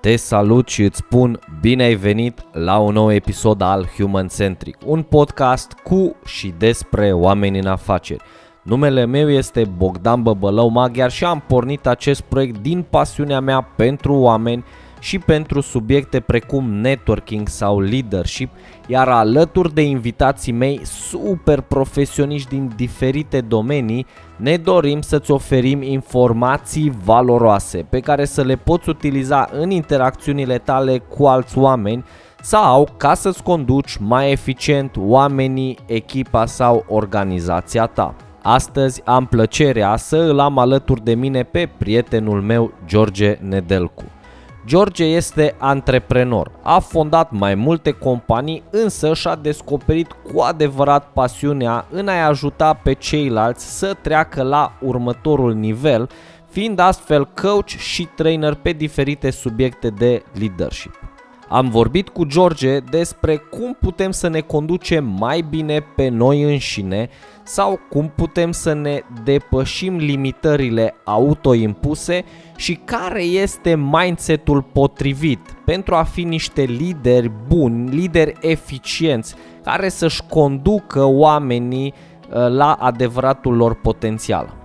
Te salut și îți spun bine ai venit la un nou episod al Human Centric, un podcast cu și despre oameni în afaceri. Numele meu este Bogdan Băbălău Maghiar și am pornit acest proiect din pasiunea mea pentru oameni și pentru subiecte precum networking sau leadership, iar alături de invitații mei super profesioniști din diferite domenii, ne dorim să-ți oferim informații valoroase pe care să le poți utiliza în interacțiunile tale cu alți oameni sau ca să-ți conduci mai eficient oamenii, echipa sau organizația ta. Astăzi am plăcerea să îl am alături de mine pe prietenul meu George Nedelcu. George este antreprenor, a fondat mai multe companii, însă și-a descoperit cu adevărat pasiunea în a-i ajuta pe ceilalți să treacă la următorul nivel, fiind astfel coach și trainer pe diferite subiecte de leadership. Am vorbit cu George despre cum putem să ne conducem mai bine pe noi înșine sau cum putem să ne depășim limitările autoimpuse și care este mindsetul potrivit pentru a fi niște lideri buni, lideri eficienți, care să-și conducă oamenii uh, la adevăratul lor potențial.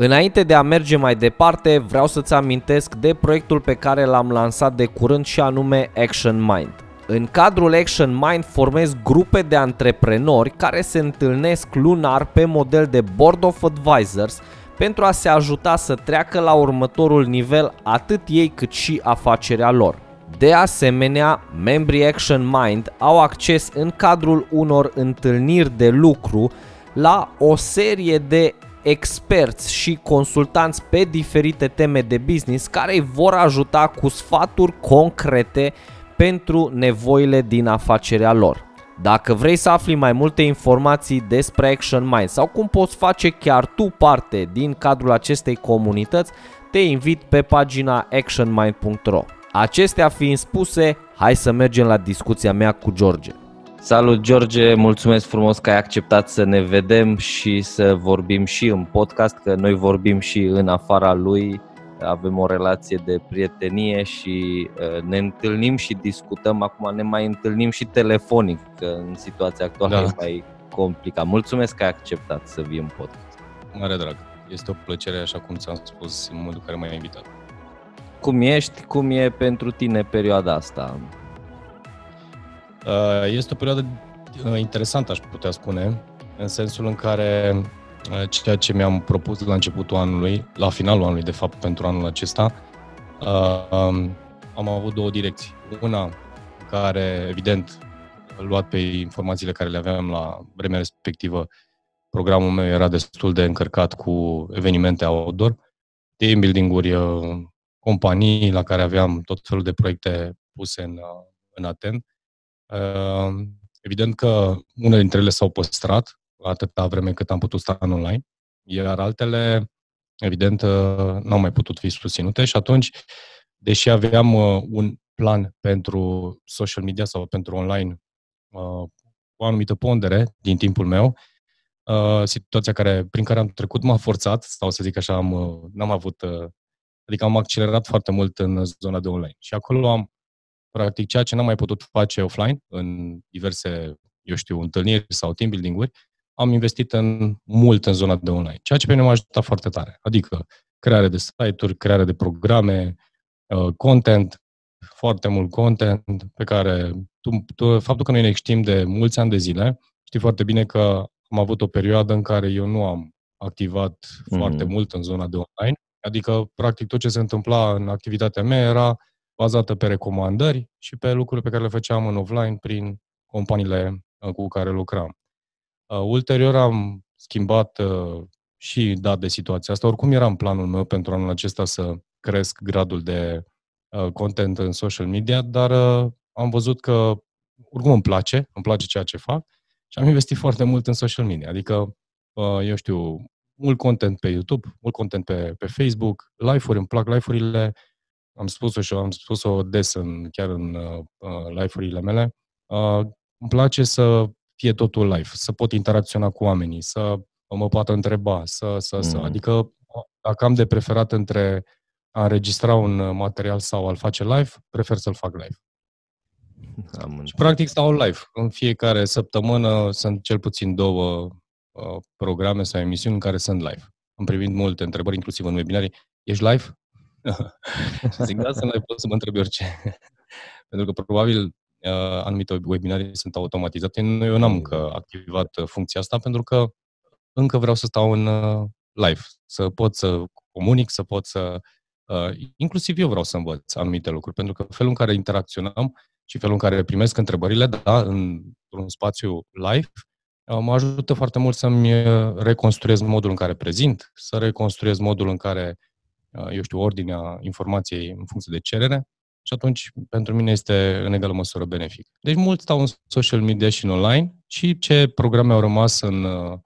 Înainte de a merge mai departe, vreau să-ți amintesc de proiectul pe care l-am lansat de curând și anume Action Mind. În cadrul Action Mind formez grupe de antreprenori care se întâlnesc lunar pe model de Board of Advisors pentru a se ajuta să treacă la următorul nivel atât ei cât și afacerea lor. De asemenea, membrii Action Mind au acces în cadrul unor întâlniri de lucru la o serie de experți și consultanți pe diferite teme de business care îi vor ajuta cu sfaturi concrete pentru nevoile din afacerea lor. Dacă vrei să afli mai multe informații despre Action Mind sau cum poți face chiar tu parte din cadrul acestei comunități, te invit pe pagina actionmind.ro. Acestea fiind spuse, hai să mergem la discuția mea cu George. Salut, George! Mulțumesc frumos că ai acceptat să ne vedem și să vorbim și în podcast, că noi vorbim și în afara lui. Avem o relație de prietenie și uh, ne întâlnim și discutăm. Acum ne mai întâlnim și telefonic, că în situația actuală da. e mai complicat. Mulțumesc că ai acceptat să vii în podcast. Mare drag! Este o plăcere, așa cum ți-am spus, în modul care m-ai invitat. Cum ești? Cum e pentru tine perioada asta? Uh, este o perioadă uh, interesantă, aș putea spune, în sensul în care uh, ceea ce mi-am propus la începutul anului, la finalul anului, de fapt, pentru anul acesta, um, am avut două direcții. Una care, evident, luat pe informațiile care le aveam la vremea respectivă, programul meu era destul de încărcat cu evenimente outdoor, team building-uri, companii la care aveam tot felul de proiecte puse în, în atent Ehm, evident că unele dintre ele s-au păstrat atâta vreme cât am putut sta în online, iar altele, evident, ă, n-au mai putut fi susținute și atunci, deși aveam ă, un plan pentru social media sau pentru online ă, o anumită pondere din timpul meu, situația care, prin care am trecut m-a forțat, sau să zic așa, am, n-am avut, adică am accelerat foarte mult în zona de online. Și acolo am Practic, ceea ce n-am mai putut face offline, în diverse, eu știu, întâlniri sau team building-uri, am investit în, mult în zona de online, ceea ce pe mine m-a ajutat foarte tare. Adică, creare de site-uri, creare de programe, uh, content, foarte mult content pe care tu, tu, faptul că noi ne știm de mulți ani de zile, știi foarte bine că am avut o perioadă în care eu nu am activat mm-hmm. foarte mhm. mult în zona de online, adică practic tot ce se întâmpla în activitatea mea era bazată pe recomandări și pe lucruri pe care le făceam în offline prin companiile uh, cu care lucram. Uh, ulterior am schimbat uh, și dat de situația asta. Oricum era în planul meu pentru anul acesta să cresc gradul de content în social media, dar am văzut că oricum îmi place, îmi place ceea ce fac și am investit foarte mult în social media. Adică, eu știu, mult content pe YouTube, mult content pe, pe Facebook, live-uri, îmi plac live-urile, am spus-o și am spus-o des, în, chiar în uh, uh, live-urile mele, uh, îmi place să fie totul live, să pot interacționa cu oamenii, să mă poată întreba, să, să, să. Mm. Adică, dacă am de preferat între a înregistra un material sau a-l face live, prefer să-l fac live. Am și practic stau live. În fiecare săptămână sunt cel puțin două uh, programe sau emisiuni în care sunt live. Am primit multe întrebări, inclusiv în webinarii. Ești live? și zic, da, să mai pot să mă întreb orice. Pentru că probabil uh, anumite webinarii sunt automatizate. Eu n-am încă mm. activat uh, funcția asta pentru că încă vreau să stau în uh, live, să pot să comunic, să pot să... Inclusiv eu vreau să învăț anumite lucruri, pentru că felul în care interacționăm și felul în care primesc întrebările, da, în un spațiu live, mă ajută foarte mult să-mi reconstruiesc modul în care prezint, să reconstruiesc modul în care Uh, eu știu, ordinea informației în funcție de cerere și atunci pentru mine este în egală măsură benefic. Deci mulți stau în social media și în online și ce programe au rămas în, uh,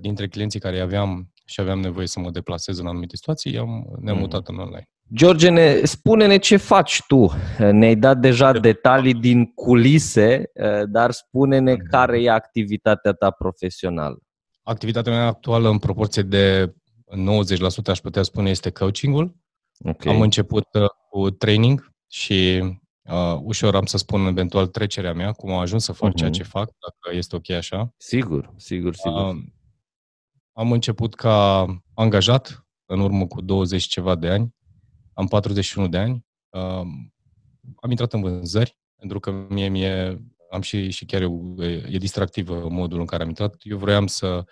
dintre clienții care aveam și aveam nevoie să mă deplasez în anumite situații, am, ne-am mm. mutat în online. George, ne, spune-ne ce faci tu. Ne-ai dat deja de detalii din culise, uh, dar spune-ne mhm. care e activitatea ta profesională. Activitatea mea actuală în proporție de 90% aș putea spune este coachingul. Okay. Am început uh, cu training și uh, ușor am să spun eventual trecerea mea, cum am ajuns să fac uh-huh. ceea mhm. ce fac, dacă este ok așa. Sigur, sigur, uh, sigur. Uh, am început ca angajat în urmă cu 20 ceva de ani. Am 41 de ani. Uh, am intrat în vânzări, pentru că mie, mie am și, și chiar eu, e, e distractiv modul în care am intrat. Eu vroiam să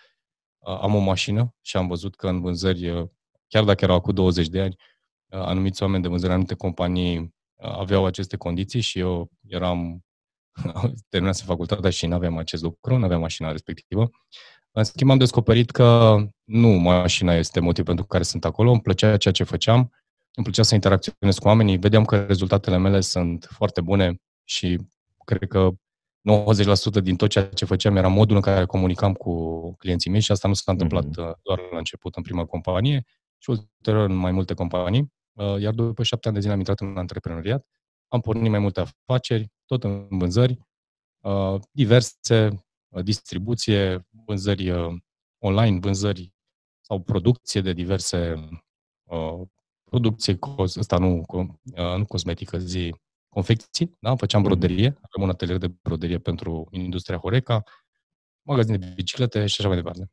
am o mașină și am văzut că în vânzări, chiar dacă erau cu 20 de ani, anumiți oameni de vânzări, anumite companii aveau aceste condiții și eu eram terminase facultatea și nu aveam acest lucru, nu aveam mașina respectivă. În schimb, am descoperit că nu mașina este motivul pentru care sunt acolo, îmi plăcea ceea ce făceam, îmi plăcea să interacționez cu oamenii, vedeam că rezultatele mele sunt foarte bune și cred că 90% din tot ceea ce făceam era modul în care comunicam cu clienții mei și asta nu s-a întâmplat mm-hmm. doar la început în prima companie și ulterior în mai multe companii. Uh, iar după șapte ani de zile am intrat în antreprenoriat, am pornit mai multe afaceri, tot în vânzări, uh, diverse, distribuție, vânzări online, vânzări sau producție de diverse producție, asta nu, nu cosmetică, zi confecții, da? făceam mhm. broderie, aveam un atelier de broderie pentru industria Horeca, magazin de biciclete și așa mai departe.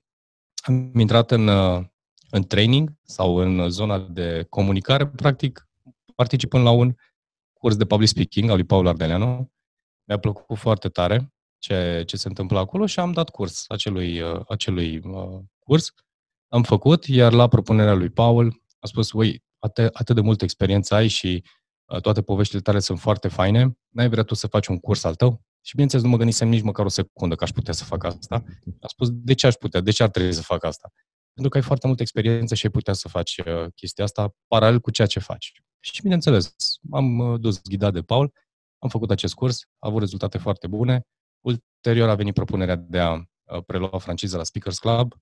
Am intrat în, uh, în training sau în zona de comunicare, practic, participând la un curs de public speaking al lui Paul Ardeleanu. Mi-a plăcut foarte tare ce, ce se întâmplă acolo și am dat curs acelui, uh, acelui uh, curs. Am făcut, iar la propunerea lui Paul a spus, uite, atât, atât de multă experiență ai și Uh, toate poveștile tale sunt foarte faine, n-ai vrea tu să faci un curs al tău? Și bineînțeles, nu mă gândisem nici măcar o secundă că aș putea să fac asta. A spus, de ce aș putea, de ce ar trebui să fac asta? Pentru că ai foarte multă experiență și ai putea să faci uh, chestia asta paralel cu ceea ce faci. Și bineînțeles, am uh, dus ghidat de Paul, am făcut acest curs, a avut rezultate foarte bune. Ulterior a venit propunerea de a prelua franciza la Speakers Club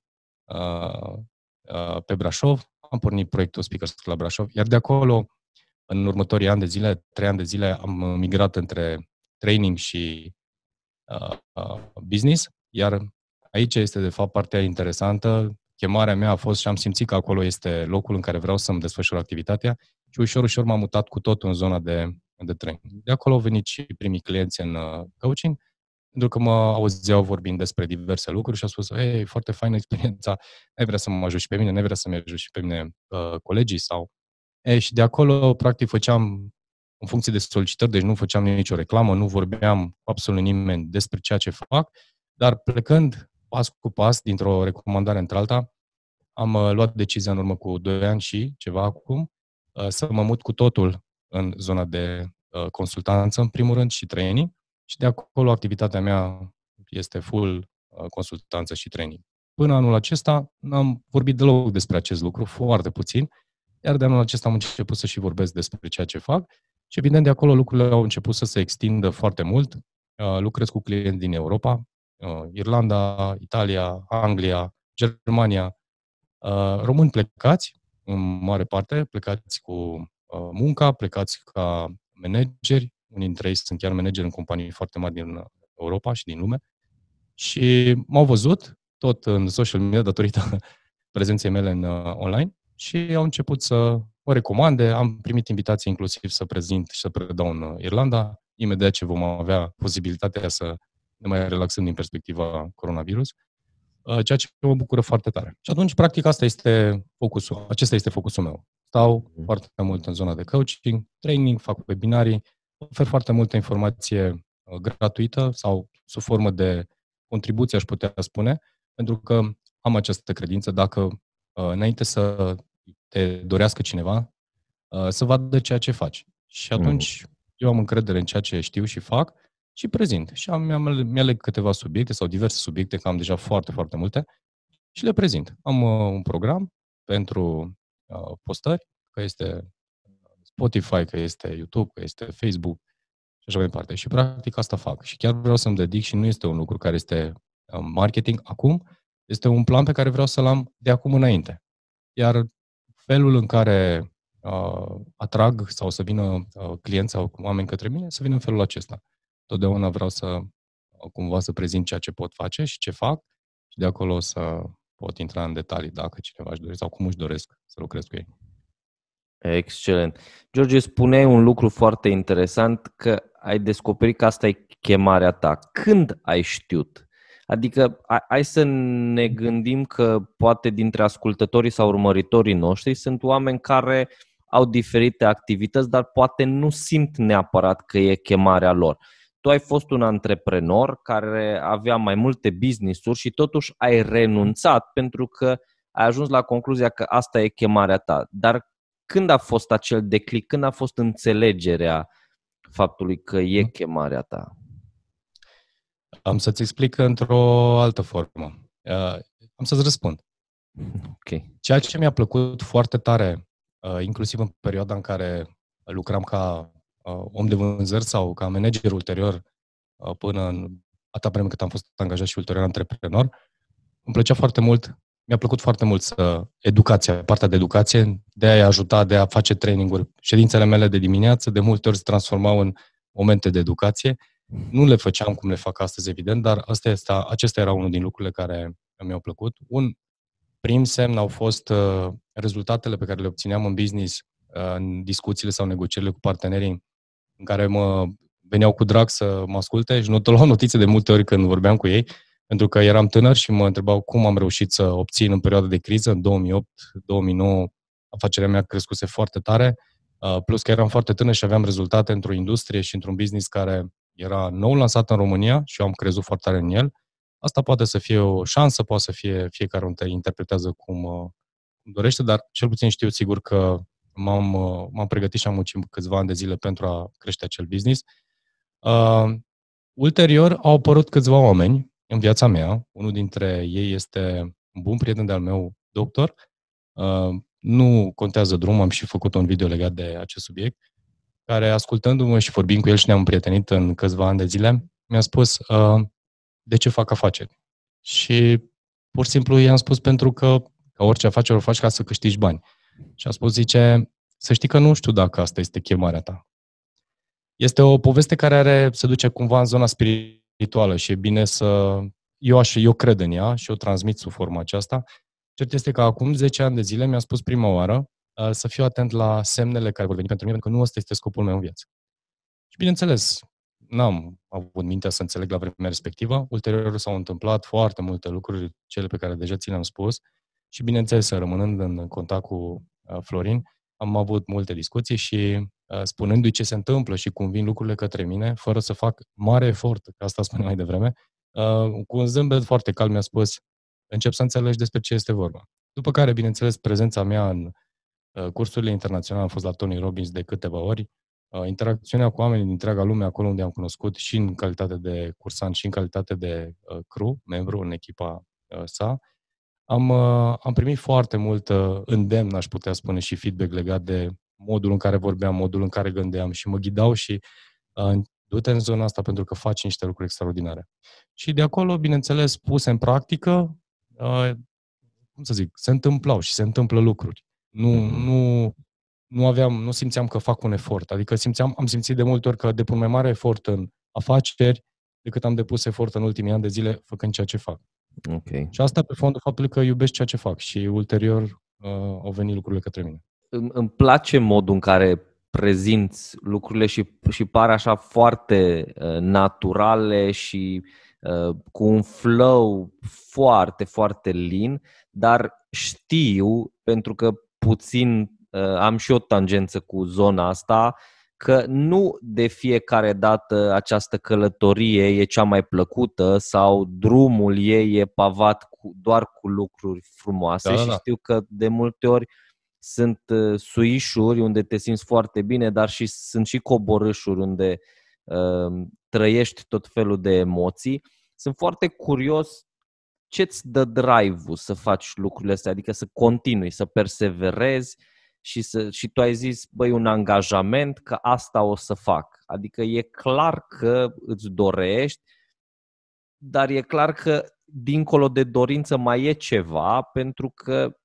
pe Brașov. Am pornit proiectul Speakers Club Brașov, iar de acolo în următorii ani de zile, trei ani de zile, am migrat între training și uh, uh, business, iar aici este, de fapt, partea interesantă. Chemarea mea a fost și am simțit că acolo este locul în care vreau să-mi desfășur activitatea și ușor, ușor m-am mutat cu totul în zona de, de training. De acolo au venit și primii clienți în uh, coaching, pentru că mă auzeau vorbind despre diverse lucruri și au spus, ei, foarte faină experiența, ai vrea să mă ajut și pe mine, ne vrea să-mi ajut și pe mine uh, colegii sau E, și de acolo, practic, făceam în funcție de solicitări, deci nu făceam nicio reclamă, nu vorbeam absolut nimeni despre ceea ce fac, dar plecând pas cu pas, dintr-o recomandare într-alta, am uh, luat decizia în urmă cu 2 ani și ceva acum uh, să mă mut cu totul în zona de uh, consultanță, în primul rând, și training. Și de acolo activitatea mea este full consultanță și training. Până anul acesta n-am vorbit deloc despre acest lucru, foarte puțin, iar de anul acesta am început să și vorbesc despre ceea ce fac și evident de acolo lucrurile au început să se extindă foarte mult. Uh, lucrez cu clienți din Europa, uh, Irlanda, Italia, Anglia, Germania, uh, români plecați, în mare parte, plecați cu munca, plecați ca manageri, unii dintre ei sunt chiar manageri în companii foarte mari din Europa și din lume. Și m-au văzut tot în social media datorită prezenței mele în online și au început să o recomande. Am primit invitații inclusiv să prezint și să predau în Irlanda. Imediat ce vom avea posibilitatea să ne mai relaxăm din perspectiva coronavirus, uh, ceea ce mă bucură foarte tare. Și atunci, practic, asta este focusul, acesta este focusul meu. Stau mhm. foarte mult în zona de coaching, training, fac webinarii, ofer foarte multă informație uh, gratuită sau sub formă de contribuție, aș putea spune, pentru că am această credință, dacă uh, înainte să te dorească cineva, uh, să vadă ceea ce faci. Și mm. atunci mm. eu am încredere în ceea ce știu și fac și prezint. Și am, mi-am, mi-aleg câteva subiecte sau diverse subiecte, că am deja foarte, foarte multe, și le prezint. Am uh, un program pentru uh, postări, că este Spotify, că este YouTube, că este Facebook și așa mai departe. Și practic asta fac. Și chiar vreau să-mi dedic și nu este un lucru care este uh, marketing acum, este un plan pe care vreau să-l am de acum înainte. Iar felul în care uh, atrag sau să vină uh, clienți sau oameni către mine, să vină în felul acesta. Totdeauna vreau să uh, cumva să prezint ceea ce pot face și ce fac și de acolo o să pot intra în detalii dacă cineva își dorește sau cum își doresc să lucrez cu ei. Excelent. George, spuneai un lucru foarte interesant că ai descoperit că asta e chemarea ta. Când ai știut Adică hai să ne gândim că poate dintre ascultătorii sau urmăritorii noștri sunt oameni care au diferite activități, dar poate nu simt neapărat că e chemarea lor. Tu ai fost un antreprenor care avea mai multe business-uri și totuși ai renunțat pentru că ai ajuns la concluzia că asta e chemarea ta. Dar când a fost acel declic, când a fost înțelegerea faptului că e mm. chemarea ta? Am să-ți explic într-o altă formă. Uh, am să-ți răspund. Ok. Ceea ce mi-a plăcut foarte tare, uh, inclusiv în perioada în care lucram ca uh, om de vânzări sau ca manager ulterior, până în atâta vreme cât am fost angajat și ulterior antreprenor, îmi plăcea foarte mult, mi-a plăcut foarte mult să educația, partea de educație, de a-i ajuta, de a face training-uri. Ședințele mele de dimineață de multe ori se transformau în momente de educație nu le făceam cum le fac astăzi, evident, dar asta este, acesta era unul din lucrurile care mi-au plăcut. Un prim semn au fost uh, rezultatele pe care le obțineam în business, uh, în discuțiile sau negocierile cu partenerii, în care mă veneau cu drag să mă asculte și nu luau notițe de multe ori când vorbeam cu ei, pentru că eram tânăr și mă întrebau cum am reușit să obțin în perioada de criză, în 2008-2009, afacerea mea crescuse foarte tare, uh, plus că eram foarte tânăr și aveam rezultate într-o industrie și într-un business care era nou lansat în România și eu am crezut foarte tare în el. Asta poate să fie o șansă, poate să fie fiecare unde interpretează cum, uh, cum dorește, dar cel puțin știu sigur că m-am, uh, m-am pregătit și am muncit câțiva ani de zile pentru a crește acel business. Uh, ulterior au apărut câțiva oameni în viața mea. Unul dintre ei este un bun prieten de-al meu, doctor. Uh, nu contează drum, am și făcut un video legat de acest subiect care, ascultându-mă și vorbind cu el și ne-am prietenit în câțiva ani de zile, mi-a spus uh, de ce fac afaceri. Și pur și simplu i-am spus pentru că, ca orice afacere, o faci ca să câștigi bani. Și a spus, zice, să știi că nu știu dacă asta este chemarea ta. Este o poveste care are, se duce cumva în zona spirituală și e bine să... Eu, aș, eu cred în ea și o transmit sub forma aceasta. Cert este că acum 10 ani de zile mi-a spus prima oară Uh, să fiu atent la semnele care vor veni pentru mine, pentru că nu ăsta este scopul meu în viață. Și bineînțeles, n-am avut mintea să înțeleg la vremea respectivă. Ulterior s-au întâmplat foarte multe lucruri, cele pe care deja ți le-am spus. Și bineînțeles, rămânând în contact cu uh, Florin, am avut multe discuții și uh, spunându-i ce se întâmplă și cum vin lucrurile către mine, fără să fac mare efort, că asta spuneam mai devreme, cu un zâmbet foarte calm mi-a spus, încep să înțelegi despre ce este vorba. După care, bineînțeles, prezența mea în Uh, cursurile internaționale am fost la Tony Robbins de câteva ori. Uh, interacțiunea cu oamenii din întreaga lume, acolo unde am cunoscut și în calitate de cursant și în calitate de uh, crew, membru în echipa sa, am, am primit foarte mult îndemn, aș putea spune, și feedback legat de modul în care vorbeam, modul în care gândeam și mă ghidau și du-te în zona asta pentru că faci niște lucruri extraordinare. Și de acolo, bineînțeles, puse în practică, cum să zic, se întâmplau și se întâmplă lucruri. Nu, mm-hmm. nu, nu aveam, nu simțeam că fac un efort. Adică simțeam, am simțit de multe ori că depun mai mare efort în afaceri decât am depus efort în ultimii ani de zile făcând ceea ce fac. Okay. Și asta pe fondul faptului că iubesc ceea ce fac și ulterior uh, au venit lucrurile către mine. Îmi, îmi place modul în care prezinți lucrurile și, și pare așa foarte uh, naturale și uh, cu un flow foarte, foarte lin, dar știu, pentru că puțin uh, am și o tangență cu zona asta, că nu de fiecare dată această călătorie e cea mai plăcută sau drumul ei e pavat cu, doar cu lucruri frumoase da, da, da. și știu că de multe ori sunt uh, suișuri unde te simți foarte bine, dar și sunt și coborâșuri unde uh, trăiești tot felul de emoții. Sunt foarte curios ce-ți dă drive-ul să faci lucrurile astea, adică să continui, să perseverezi și, să, și tu ai zis, băi, un angajament că asta o să fac. Adică e clar că îți dorești, dar e clar că dincolo de dorință mai e ceva, pentru că,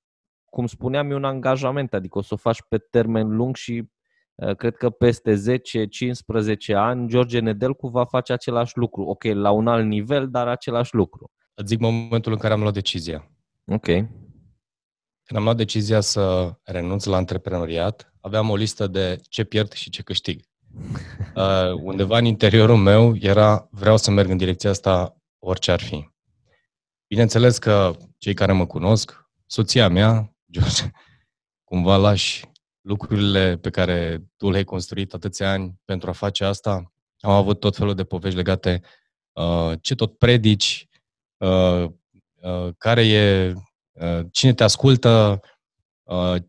cum spuneam, e un angajament, adică o să o faci pe termen lung și uh, cred că peste 10-15 ani George Nedelcu va face același lucru. Ok, la un alt nivel, dar același lucru. Îți zic momentul în care am luat decizia. Ok. Când am luat decizia să renunț la antreprenoriat, aveam o listă de ce pierd și ce câștig. Uh, undeva în interiorul meu era vreau să merg în direcția asta orice ar fi. Bineînțeles că cei care mă cunosc, soția mea, George, cumva lași lucrurile pe care tu le-ai construit atâția ani pentru a face asta. Am avut tot felul de povești legate uh, ce tot predici, Uh, uh, care e, uh, cine te ascultă,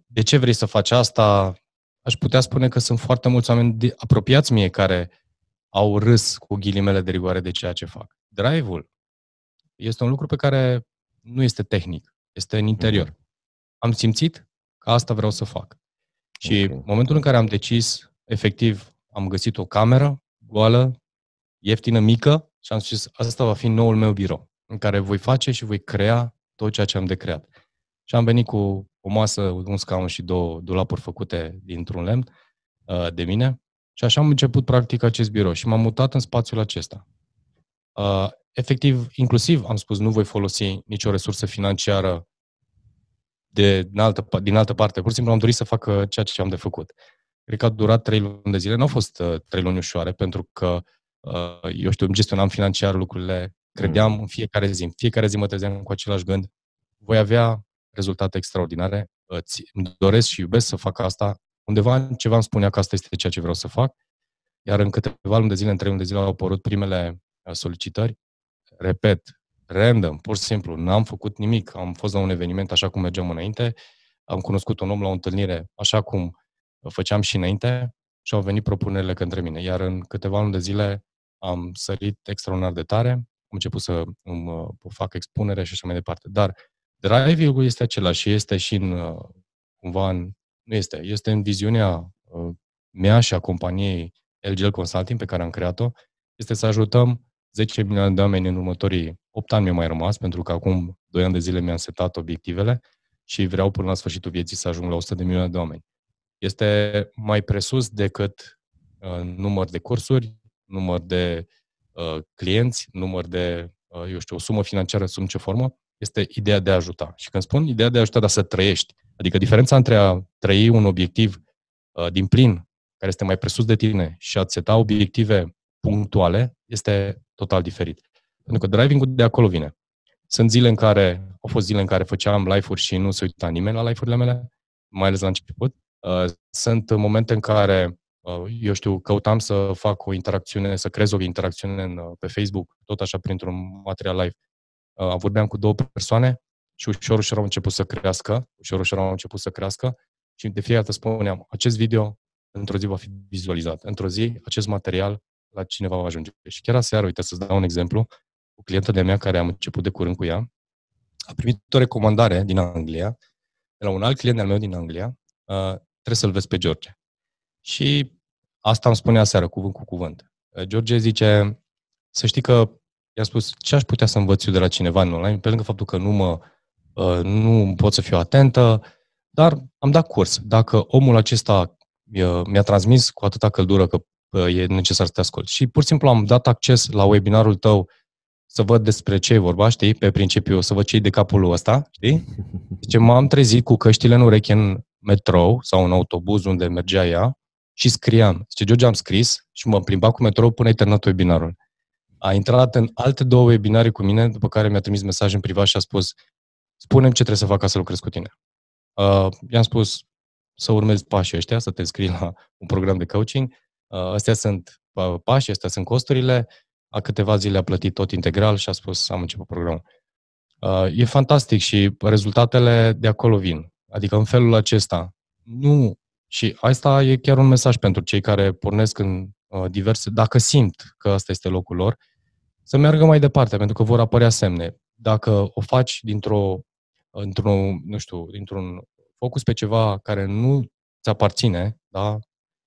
de ce vrei să faci asta. Aș putea spune că sunt foarte mulți oameni de, apropiați mie care au râs cu ghilimele de rigoare de ceea ce fac. Drive-ul este un lucru pe care nu este tehnic, este în interior. Okay. Am simțit că asta vreau să fac. Și okay. momentul în care am decis, efectiv, am găsit o cameră goală, ieftină, mică și am zis, asta va fi noul meu birou în care voi face și voi crea tot ceea ce am de creat. Și am venit cu o masă, un scaun și două dulapuri făcute dintr-un lemn uh, de mine și așa am început practic acest birou și m-am mutat în spațiul acesta. Uh, efectiv, inclusiv am spus, nu voi folosi nicio resursă financiară de, din, altă, din altă parte. Pur și simplu am dorit să fac ceea ce am de făcut. Cred că a durat trei luni de zile. Nu au fost uh, trei luni ușoare, pentru că, eu știu, gestionam financiar lucrurile Credeam mm. în fiecare zi. În fiecare zi mă trezeam cu același gând. Voi avea rezultate extraordinare. Îți doresc și iubesc să fac asta. Undeva ceva îmi spunea că asta este ceea ce vreau să fac. Iar în câteva luni de zile, în trei luni de zile, au apărut primele uh, solicitări. Repet, random, pur și simplu, n-am făcut nimic. Am fost la un eveniment așa cum mergeam înainte, am cunoscut un om la o întâlnire așa cum făceam și înainte și au venit propunerile către mine. Iar în câteva luni de zile am sărit extraordinar de tare, început să îmi uh, fac expunere și așa mai departe. Dar drive-ul este același și este și în, uh, cumva, în, nu este, este în viziunea uh, mea și a companiei LGL Consulting pe care am creat-o, este să ajutăm 10 milioane de oameni în următorii 8 ani mi au mai rămas, pentru că acum 2 ani de zile mi-am setat obiectivele și vreau până la sfârșitul vieții să ajung la 100 de milioane de oameni. Este mai presus decât uh, număr de cursuri, număr de Uh, clienți, număr de, uh, eu știu, o sumă financiară, sub ce formă, este ideea de a ajuta. Și când spun ideea de a ajuta, dar să trăiești. Adică diferența între a trăi un obiectiv uh, din plin, care este mai presus de tine, și a seta obiective punctuale, este total diferit. Pentru că driving-ul de acolo vine. Sunt zile în care, au fost zile în care făceam live-uri și nu se uita nimeni la live-urile mele, mai ales la început. sunt momente în care Uh, eu știu, căutam să fac o interacțiune, să creez o interacțiune în, uh, pe Facebook, tot așa printr-un material live. Uh, vorbeam cu două persoane și ușor, ușor au început să crească, ușor, ușor au început să crească și de fiecare dată spuneam, acest video într-o zi va fi vizualizat, într-o zi acest material la cineva va ajunge. Și chiar aseară, uite, să-ți dau un exemplu, o clientă de-a mea care am început de curând cu ea, a primit o recomandare din Anglia, de la un alt client al meu din Anglia, uh, trebuie să-l vezi pe George. Și asta îmi spunea seară, cuvânt cu cuvânt. Uh, George zice, să știi că i-am spus ce aș putea să învăț eu de la cineva în online, pe lângă faptul că nu mă, uh, nu pot să fiu atentă, dar am dat curs. Dacă omul acesta uh, mi-a transmis cu atâta căldură că e necesar să te ascult. Și pur și simplu am dat acces la webinarul tău să văd despre ce e vorba, știi, pe principiu, să văd ce de capul ăsta, știi? Deci m-am trezit cu căștile în ureche în metrou sau în autobuz unde mergea ea și scriam. Zice, George, am scris și mă plimba cu metrou până ai terminat webinarul. A intrat în alte două webinare cu mine, după care mi-a trimis mesaj în privat și a spus, spune ce trebuie să fac ca să lucrez cu tine. Uh, i-am spus să urmezi pașii ăștia, să te înscrii la un program de coaching. Uh, astea sunt uh, pașii, astea sunt costurile. A câteva zile a plătit tot integral și a spus am început programul. Uh, e fantastic și rezultatele de acolo vin. Adică în felul acesta nu și asta e chiar un mesaj pentru cei care pornesc în uh, diverse, dacă simt că asta este locul lor, să meargă mai departe, pentru că vor apărea semne. Dacă o faci dintr-o, într-un, nu știu, dintr-un focus pe ceva care nu ți aparține, da?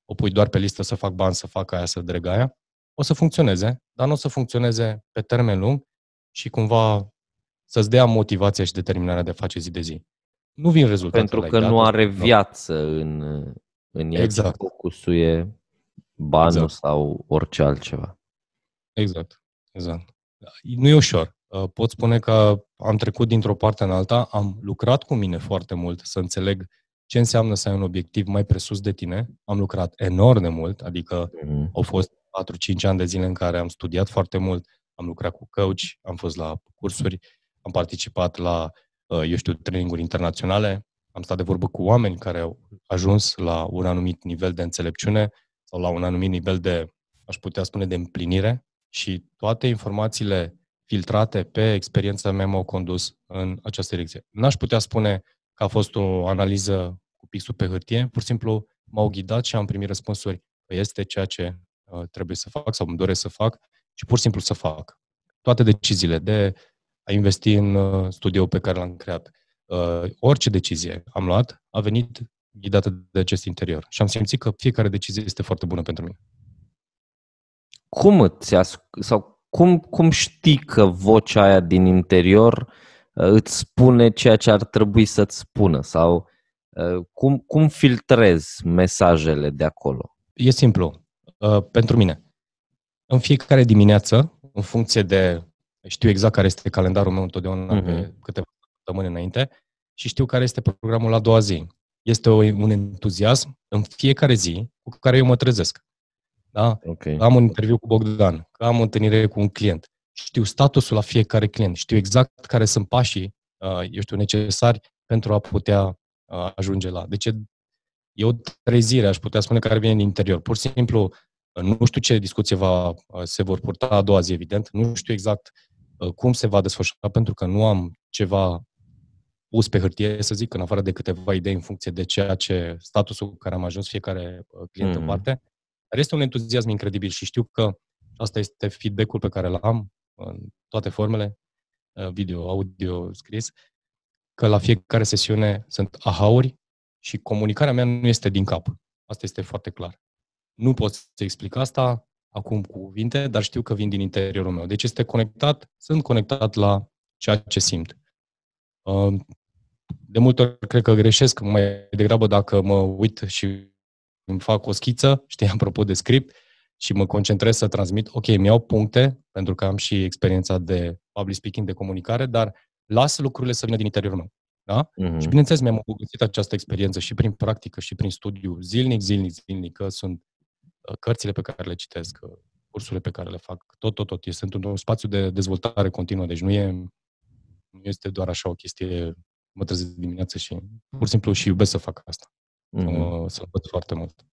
o pui doar pe listă să fac bani, să fac aia, să dreg aia, o să funcționeze, dar nu o să funcționeze pe termen lung și cumva să-ți dea motivația și determinarea de a face zi de zi nu vin rezultate. Pentru că nu da, are da. viață da. în, în el, exact. focusul e banul exact. sau orice altceva. Exact, exact. Nu e ușor. Uh, pot spune că am trecut dintr-o parte în alta, am lucrat cu mine foarte mult să înțeleg ce înseamnă să ai un obiectiv mai presus de tine. Am lucrat enorm de mult, adică mm. au fost 4-5 ani de zile în care am studiat foarte mult, am lucrat cu coach, am fost la cursuri, am participat la Uh, eu știu, traininguri internaționale, am stat de vorbă cu oameni care au ajuns la un anumit nivel de înțelepciune sau la un anumit nivel de, aș putea spune, de împlinire și toate informațiile filtrate pe experiența mea m-au condus în această direcție. N-aș putea spune că a fost o analiză cu pixul pe hârtie, pur și simplu m-au ghidat și am primit răspunsuri că păi este ceea ce uh, trebuie să fac sau îmi doresc să fac și pur și simplu să fac. Toate deciziile de a investi în uh, studio pe care l-am creat. Uh, orice decizie am luat a venit ghidată de acest interior și am simțit că fiecare decizie este foarte bună pentru mine. Cum îți sau cum, cum știi că vocea aia din interior uh, îți spune ceea ce ar trebui să-ți spună sau cum, cum filtrezi mesajele de acolo? E simplu. Pentru mine, în fiecare dimineață, în funcție de știu exact care este calendarul meu întotdeauna uh-huh. pe mhm. câteva săptămâni înainte și știu care este programul la a doua zi. Este o, un entuziasm în fiecare zi cu care eu mă trezesc. Da? Okay. Am un interviu cu Bogdan, că am o întâlnire cu un client. Știu statusul la fiecare client, știu exact care sunt pașii, uh, eu știu, necesari pentru a putea uh, ajunge la. Deci e o trezire, aș putea spune, care vine din interior. Pur și simplu, uh, nu știu ce discuție va, se vor purta a doua zi, evident, nu știu exact Ă, cum se va desfășura, pentru că nu am ceva pus pe hârtie, să zic, în afară de câteva idei în funcție de ceea ce statusul care am ajuns fiecare ă, client mm-hmm. în mm. parte. Dar este un entuziasm incredibil și știu că asta este feedback-ul pe care l-am în toate formele, ă, video, audio, scris, că la fiecare sesiune sunt ahauri și comunicarea mea nu este din cap. Asta este foarte clar. Nu pot să explic asta, acum cu cuvinte, dar știu că vin din interiorul meu. Deci este conectat, sunt conectat la ceea ce simt. De multe ori cred că greșesc mai degrabă dacă mă uit și îmi fac o schiță, știi, apropo de script, și mă concentrez să transmit, ok, mi au puncte, pentru că am și experiența de public speaking, de comunicare, dar las lucrurile să vină din interiorul meu. Da? Mm-hmm. Și bineînțeles, mi-am găsit această experiență și prin practică și prin studiu zilnic, zilnic, zilnic, că sunt Uh, cărțile pe care le citesc, uh, cursurile pe care le fac, tot, tot, tot. Este un spațiu de dezvoltare continuă, deci nu e nu este doar așa o chestie, mă trezesc dimineața și pur și simplu și iubesc să fac asta. Mm-hmm. Să văd foarte mult.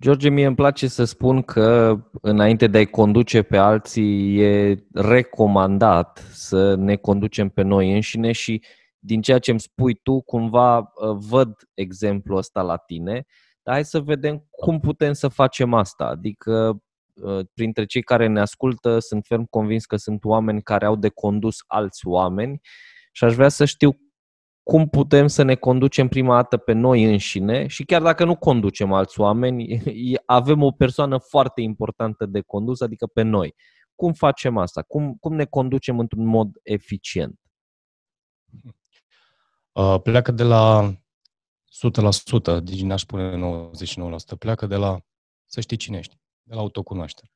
George, mie îmi place să spun că înainte de a-i conduce pe alții e recomandat să ne conducem pe noi înșine și din ceea ce îmi spui tu, cumva uh, văd exemplul ăsta la tine. Uh, hai să vedem cum putem să facem asta. Adică, ă, printre cei care ne ascultă, sunt ferm convins că sunt oameni care au de condus alți oameni și aș vrea să știu cum putem să ne conducem prima dată pe noi înșine și chiar dacă nu conducem alți oameni, avem o persoană foarte importantă de condus, adică pe noi. Cum facem asta? Cum, cum ne conducem într-un mod eficient? Uh, pleacă de la 100%, deci n-aș pune 99%, pleacă de la să știi cine ești, de la autocunoaștere.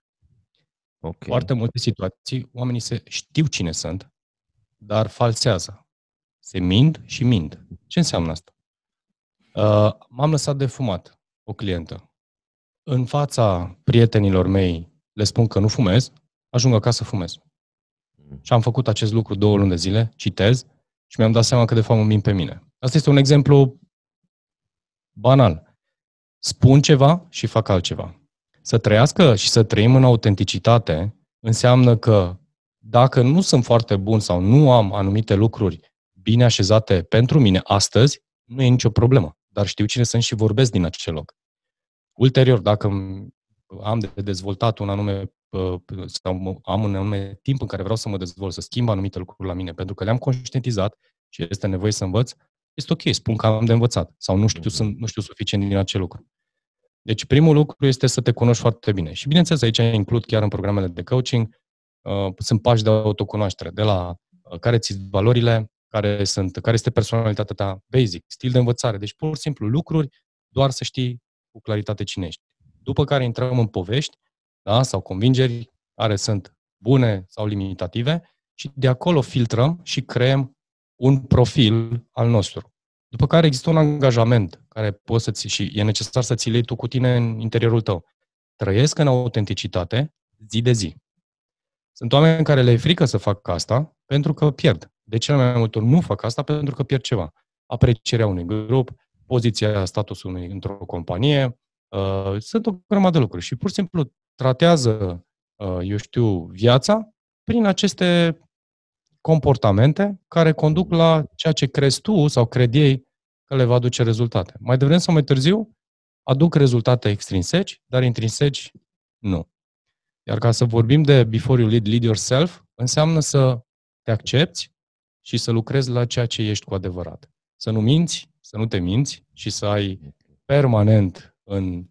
Okay. Foarte multe situații, oamenii se știu cine sunt, dar falsează. Se mint și mint. Ce înseamnă asta? Uh, m-am lăsat de fumat, o clientă. În fața prietenilor mei le spun că nu fumez, ajung acasă fumez. Mm. Și am făcut acest lucru două luni de zile, citez și mi-am dat seama că de fapt mă mint pe mine. Asta este un exemplu banal. Spun ceva și fac altceva. Să trăiască și să trăim în autenticitate înseamnă că dacă nu sunt foarte bun sau nu am anumite lucruri bine așezate pentru mine astăzi, nu e nicio problemă. Dar știu cine sunt și vorbesc din acel loc. Ulterior, dacă am de dezvoltat un anume sau am un anume timp în care vreau să mă dezvolt, să schimb anumite lucruri la mine, pentru că le-am conștientizat și este nevoie să învăț, este ok, spun că am de învățat sau nu știu, mhm. sunt, nu știu suficient din acel lucru. Deci primul lucru este să te cunoști foarte bine. Și bineînțeles, aici includ chiar în programele de coaching, uh, sunt pași de autocunoaștere, de la uh, care ți valorile, care, sunt, care este personalitatea ta basic, stil de învățare. Deci pur și simplu lucruri, doar să știi cu claritate cine ești. După care intrăm în povești da, sau convingeri care sunt bune sau limitative și de acolo filtrăm și creăm un profil al nostru. După care există un angajament care poți să ți și e necesar să ți-l iei tu cu tine în interiorul tău. Trăiesc în autenticitate zi de zi. Sunt oameni care le e frică să facă asta pentru că pierd. De cele mai multe ori nu fac asta pentru că pierd ceva. Aprecierea unui grup, poziția, statusul unui, într-o companie, uh, sunt o grămadă de lucruri și pur și simplu tratează, uh, eu știu, viața prin aceste comportamente care conduc la ceea ce crezi tu sau cred ei că le va aduce rezultate. Mai devreme sau mai târziu, aduc rezultate extrinseci, dar intrinseci nu. Iar ca să vorbim de before you lead, lead yourself, înseamnă să te accepti și să lucrezi la ceea ce ești cu adevărat. Să nu minți, să nu te minți și să ai permanent în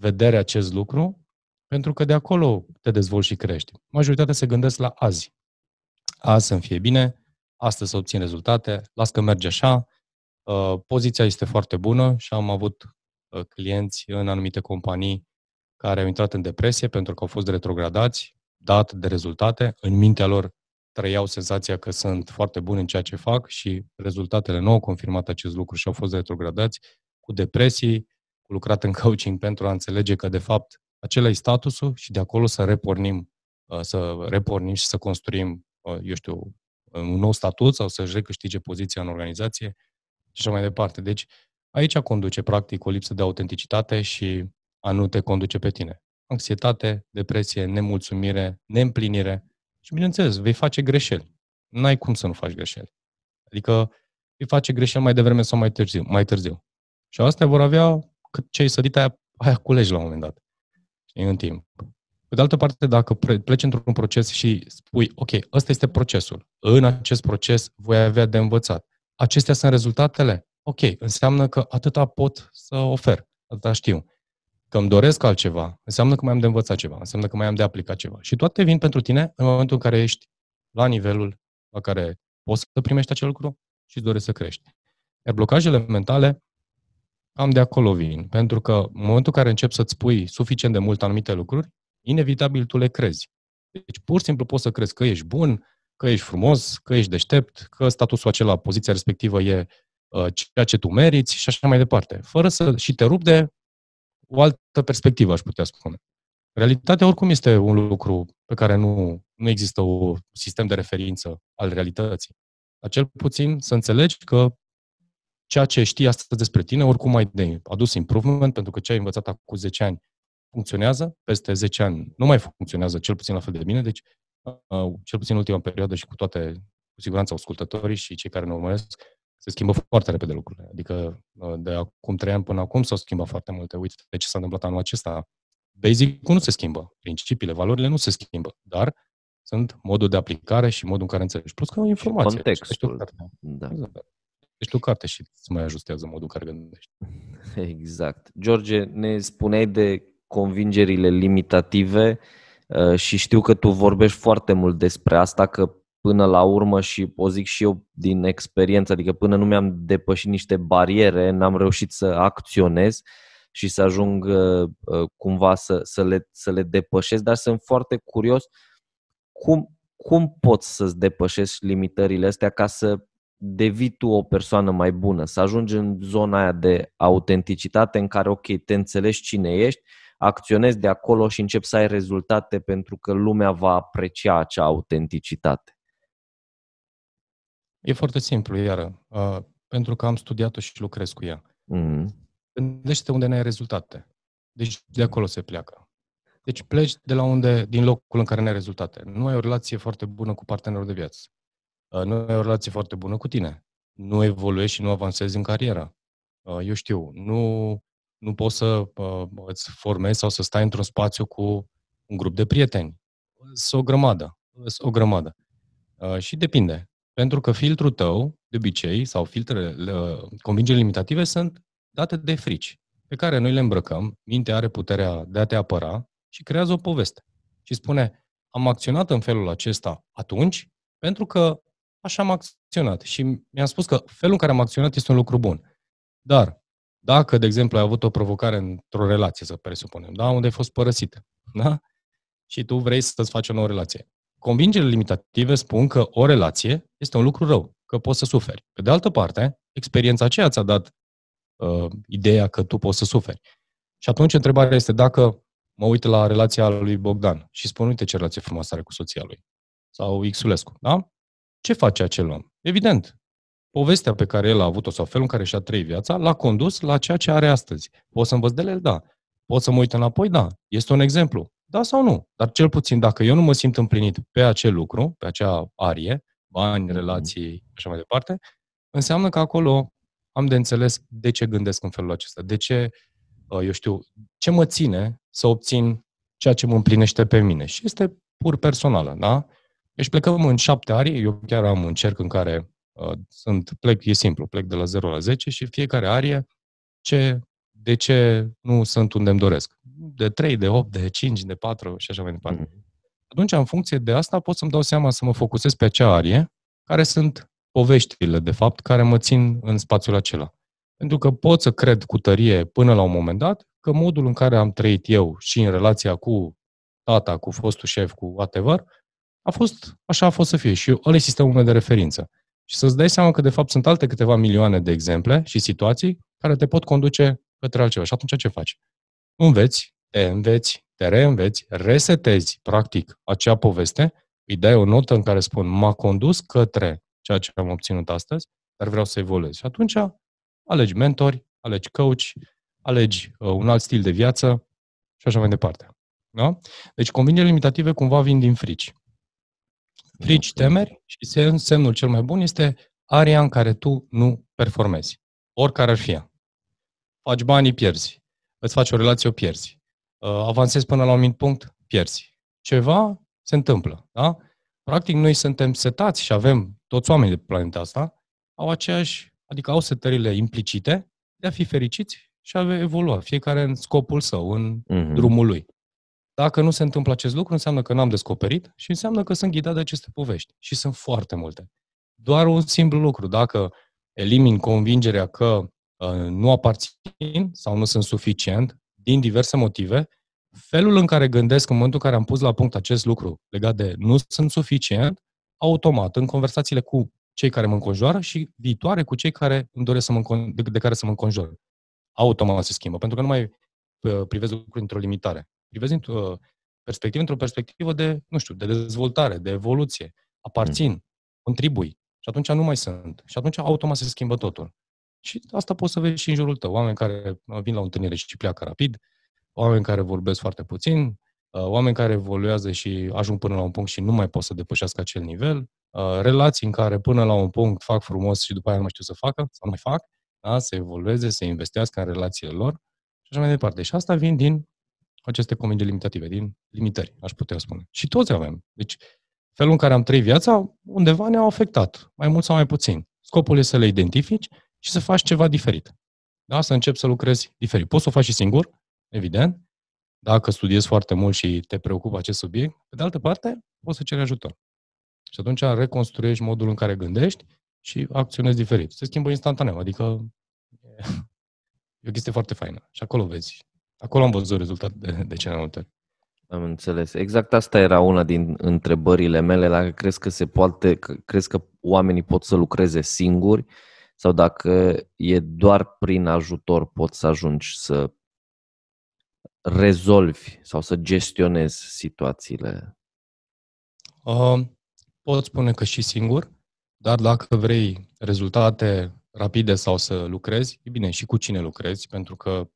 vedere acest lucru, pentru că de acolo te dezvolți și crești. Majoritatea se gândesc la azi, azi să-mi fie bine, astăzi să obțin rezultate, las că merge așa, uh, poziția este foarte bună și am avut uh, clienți în anumite companii care au intrat în depresie pentru că au fost retrogradați, dat de rezultate, în mintea lor trăiau senzația că sunt foarte buni în ceea ce fac și rezultatele nu au confirmat acest lucru și au fost retrogradați cu depresii, cu lucrat în coaching pentru a înțelege că, de fapt, acela e statusul și de acolo să repornim, uh, să repornim și să construim Ă, eu știu, un nou statut sau să-și recâștige poziția în organizație și așa mai departe. Deci, aici conduce, practic, o lipsă de autenticitate și a nu te conduce pe tine. Anxietate, depresie, nemulțumire, neîmplinire și, bineînțeles, vei face greșeli. N-ai cum să nu faci greșeli. Adică, vei face greșeli mai devreme sau mai târziu. Mai târziu. Și astea vor avea cât ce-ai sădit aia, aia culegi la un moment dat. Și în timp. Pe de altă parte, dacă pleci într-un proces și spui, ok, ăsta este procesul, în acest proces voi avea de învățat, acestea sunt rezultatele, ok, înseamnă că atâta pot să ofer, atâta știu. Că îmi doresc altceva, înseamnă că mai am de învățat ceva, înseamnă că mai am de aplicat ceva. Și toate vin pentru tine în momentul în care ești la nivelul la care poți să primești acel lucru și îți dorești să crești. Iar blocajele mentale cam de acolo vin. Pentru că în momentul în care începi să-ți spui suficient de mult anumite lucruri, inevitabil tu le crezi. Deci pur și simplu poți să crezi că ești bun, că ești frumos, că ești deștept, că statusul acela, poziția respectivă e uh, ceea ce tu meriți și așa mai departe. Fără să și te rup de o altă perspectivă, aș putea spune. Realitatea oricum este un lucru pe care nu, nu există un sistem de referință al realității. Acel puțin să înțelegi că ceea ce știi astăzi despre tine, oricum ai de adus improvement, pentru că ce ai învățat acum 10 ani funcționează peste 10 ani. Nu mai funcționează cel puțin la fel de bine, deci uh, cel puțin în ultima perioadă și cu toate, cu siguranță, ascultătorii și cei care ne urmăresc, se schimbă foarte repede lucrurile. Adică uh, de acum 3 ani până acum s-au schimbat foarte multe. Uite de ce s-a întâmplat anul acesta. Basic-ul nu se schimbă, principiile, valorile nu se schimbă, dar sunt modul de aplicare și modul în care înțelegi. Plus că o informație. Deci contextul. Da. Exact. Ești o carte și îți mai ajustează modul în care gândești. Exact. George, ne spuneai de convingerile limitative uh, și știu că tu vorbești foarte mult despre asta, că până la urmă și o zic și eu din experiență, adică până nu mi-am depășit niște bariere, n-am reușit să acționez și să ajung uh, uh, cumva să, să, le, să le depășesc, dar sunt foarte curios cum, cum poți să-ți depășești limitările astea ca să devii tu o persoană mai bună, să ajungi în zona aia de autenticitate în care, ok, te înțelegi cine ești acționezi de acolo și începi să ai rezultate pentru că lumea va aprecia acea autenticitate? E foarte simplu, iară, uh, pentru că am studiat-o și lucrez cu ea. Mm-hmm. gândește unde ne ai rezultate. Deci de acolo se pleacă. Deci pleci de la unde, din locul în care ne ai rezultate. Nu ai o relație foarte bună cu partenerul de viață. Uh, nu ai o relație foarte bună cu tine. Nu evoluezi și nu avansezi în carieră. Uh, eu știu, nu nu poți să uh, îți formezi sau să stai într-un spațiu cu un grup de prieteni. Sunt o grămadă. Sunt o grămadă. Uh, și depinde. Pentru că filtrul tău, de obicei, sau filtrele, uh, convingeri limitative sunt date de frici, pe care noi le îmbrăcăm, mintea are puterea de a te apăra și creează o poveste. Și spune, am acționat în felul acesta atunci, pentru că așa am acționat. Și mi-am spus că felul în care am acționat este un lucru bun. Dar dacă, de exemplu, ai avut o provocare într-o relație, să presupunem, da? unde ai fost părăsită, da? și tu vrei să-ți faci o nouă relație. Convingerile limitative spun că o relație este un lucru rău, că poți să suferi. Pe de altă parte, experiența aceea ți-a dat uh, ideea că tu poți să suferi. Și atunci întrebarea este dacă mă uit la relația lui Bogdan și spun, uite ce relație frumoasă are cu soția lui. Sau Xulescu, da? Ce face acel om? Evident, povestea pe care el a avut-o sau felul în care și-a trăit viața, l-a condus la ceea ce are astăzi. Pot să învăț de el? Da. Pot să mă uit înapoi? Da. Este un exemplu. Da sau nu? Dar cel puțin dacă eu nu mă simt împlinit pe acel lucru, pe acea arie, bani, mhm. relații așa mai departe, înseamnă că acolo am de înțeles de ce gândesc în felul acesta, de ce, uh, eu știu, ce mă ține să obțin ceea ce mă împlinește pe mine. Și este pur personală, da? Deci plecăm în șapte arii, eu chiar am un cerc în care Uh, sunt, plec, e simplu, plec de la 0 la 10 și fiecare arie ce, de ce nu sunt unde îmi doresc. De 3, de 8, de 5, de 4 și așa mai departe. Mm-hmm. Atunci, în funcție de asta, pot să-mi dau seama să mă focusez pe acea arie care sunt poveștile, de fapt, care mă țin în spațiul acela. Pentru că pot să cred cu tărie până la un moment dat că modul în care am trăit eu și în relația cu tata, cu fostul șef, cu whatever, a fost, așa a fost să fie. Și ăla e sistemul meu de referință și să-ți dai seama că, de fapt, sunt alte câteva milioane de exemple și situații care te pot conduce către altceva. Și atunci ce faci? Înveți, te înveți, te reînveți, resetezi, practic, acea poveste, îi dai o notă în care spun m-a condus către ceea ce am obținut astăzi, dar vreau să evoluez. Și atunci alegi mentori, alegi coach, alegi uh, un alt stil de viață și așa mai departe. Da? Deci convingerile limitative cumva vin din frici frici, temeri și semnul cel mai bun este area în care tu nu performezi, oricare ar fi Faci banii, pierzi. Îți faci o relație, o pierzi. Uh, avansezi până la un anumit punct, pierzi. Ceva se întâmplă, da? Practic, noi suntem setați și avem, toți oamenii de planeta asta, au aceeași, adică au setările implicite de a fi fericiți și a evolua, fiecare în scopul său, în uh-huh. drumul lui. Dacă nu se întâmplă acest lucru, înseamnă că n-am descoperit și înseamnă că sunt ghidat de aceste povești. Și sunt foarte multe. Doar un simplu lucru. Dacă elimin convingerea că uh, nu aparțin sau nu sunt suficient, din diverse motive, felul în care gândesc în momentul în care am pus la punct acest lucru legat de nu sunt suficient, automat, în conversațiile cu cei care mă înconjoară și viitoare cu cei care îmi doresc să mă de, de care să mă înconjoară. Automat se schimbă, pentru că nu mai uh, privesc lucruri într-o limitare privezi într-o perspectivă, într-o perspectivă de, nu știu, de dezvoltare, de evoluție. Aparțin, mm. contribui. Și atunci nu mai sunt. Și atunci automat se schimbă totul. Și asta poți să vezi și în jurul tău. Oameni care vin la o întâlnire și pleacă rapid, oameni care vorbesc foarte puțin, uh, oameni care evoluează și ajung până la un punct și nu mai pot să depășească acel nivel, uh, relații în care până la un punct fac frumos și după aia nu mai știu să facă sau nu mai fac, da? să evolueze, să investească în relațiile lor și așa mai departe. Și asta vin din aceste convingeri limitative, din limitări, aș putea spune. Și toți avem. Deci, felul în care am trăit viața, undeva ne-au afectat, mai mult sau mai puțin. Scopul este să le identifici și să faci ceva diferit. Da? Să începi să lucrezi diferit. Poți să o faci și singur, evident, dacă studiezi foarte mult și te preocupă acest subiect. Pe de altă parte, poți să ceri ajutor. Și atunci reconstruiești modul în care gândești și acționezi diferit. Se schimbă instantaneu, adică e o chestie foarte faină. Și acolo vezi Acolo am văzut rezultat de, de ce mai multe Am înțeles. Exact asta era una din întrebările mele, dacă crezi că se poate, crezi că oamenii pot să lucreze singuri sau dacă e doar prin ajutor poți să ajungi să rezolvi sau să gestionezi situațiile? Uh, pot spune că și singur, dar dacă vrei rezultate rapide sau să lucrezi, e bine și cu cine lucrezi, pentru că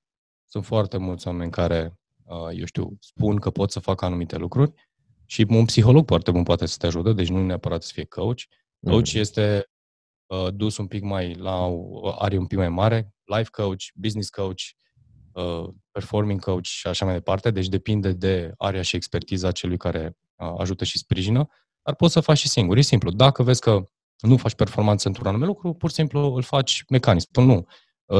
sunt foarte mulți oameni care, uh, eu știu, spun că pot să fac anumite lucruri și un psiholog foarte bun poate să te ajute, deci nu neapărat să fie coach. Da, coach mm este uh, dus un pic mai la are un pic mai mare, life coach, business coach, uh, performing coach și așa mai departe, deci depinde de area și expertiza celui care ajută și sprijină, dar poți să faci și singur, e simplu. Dacă vezi că nu faci performanță într-un anume lucru, pur și simplu îl faci mecanism. Spun nu,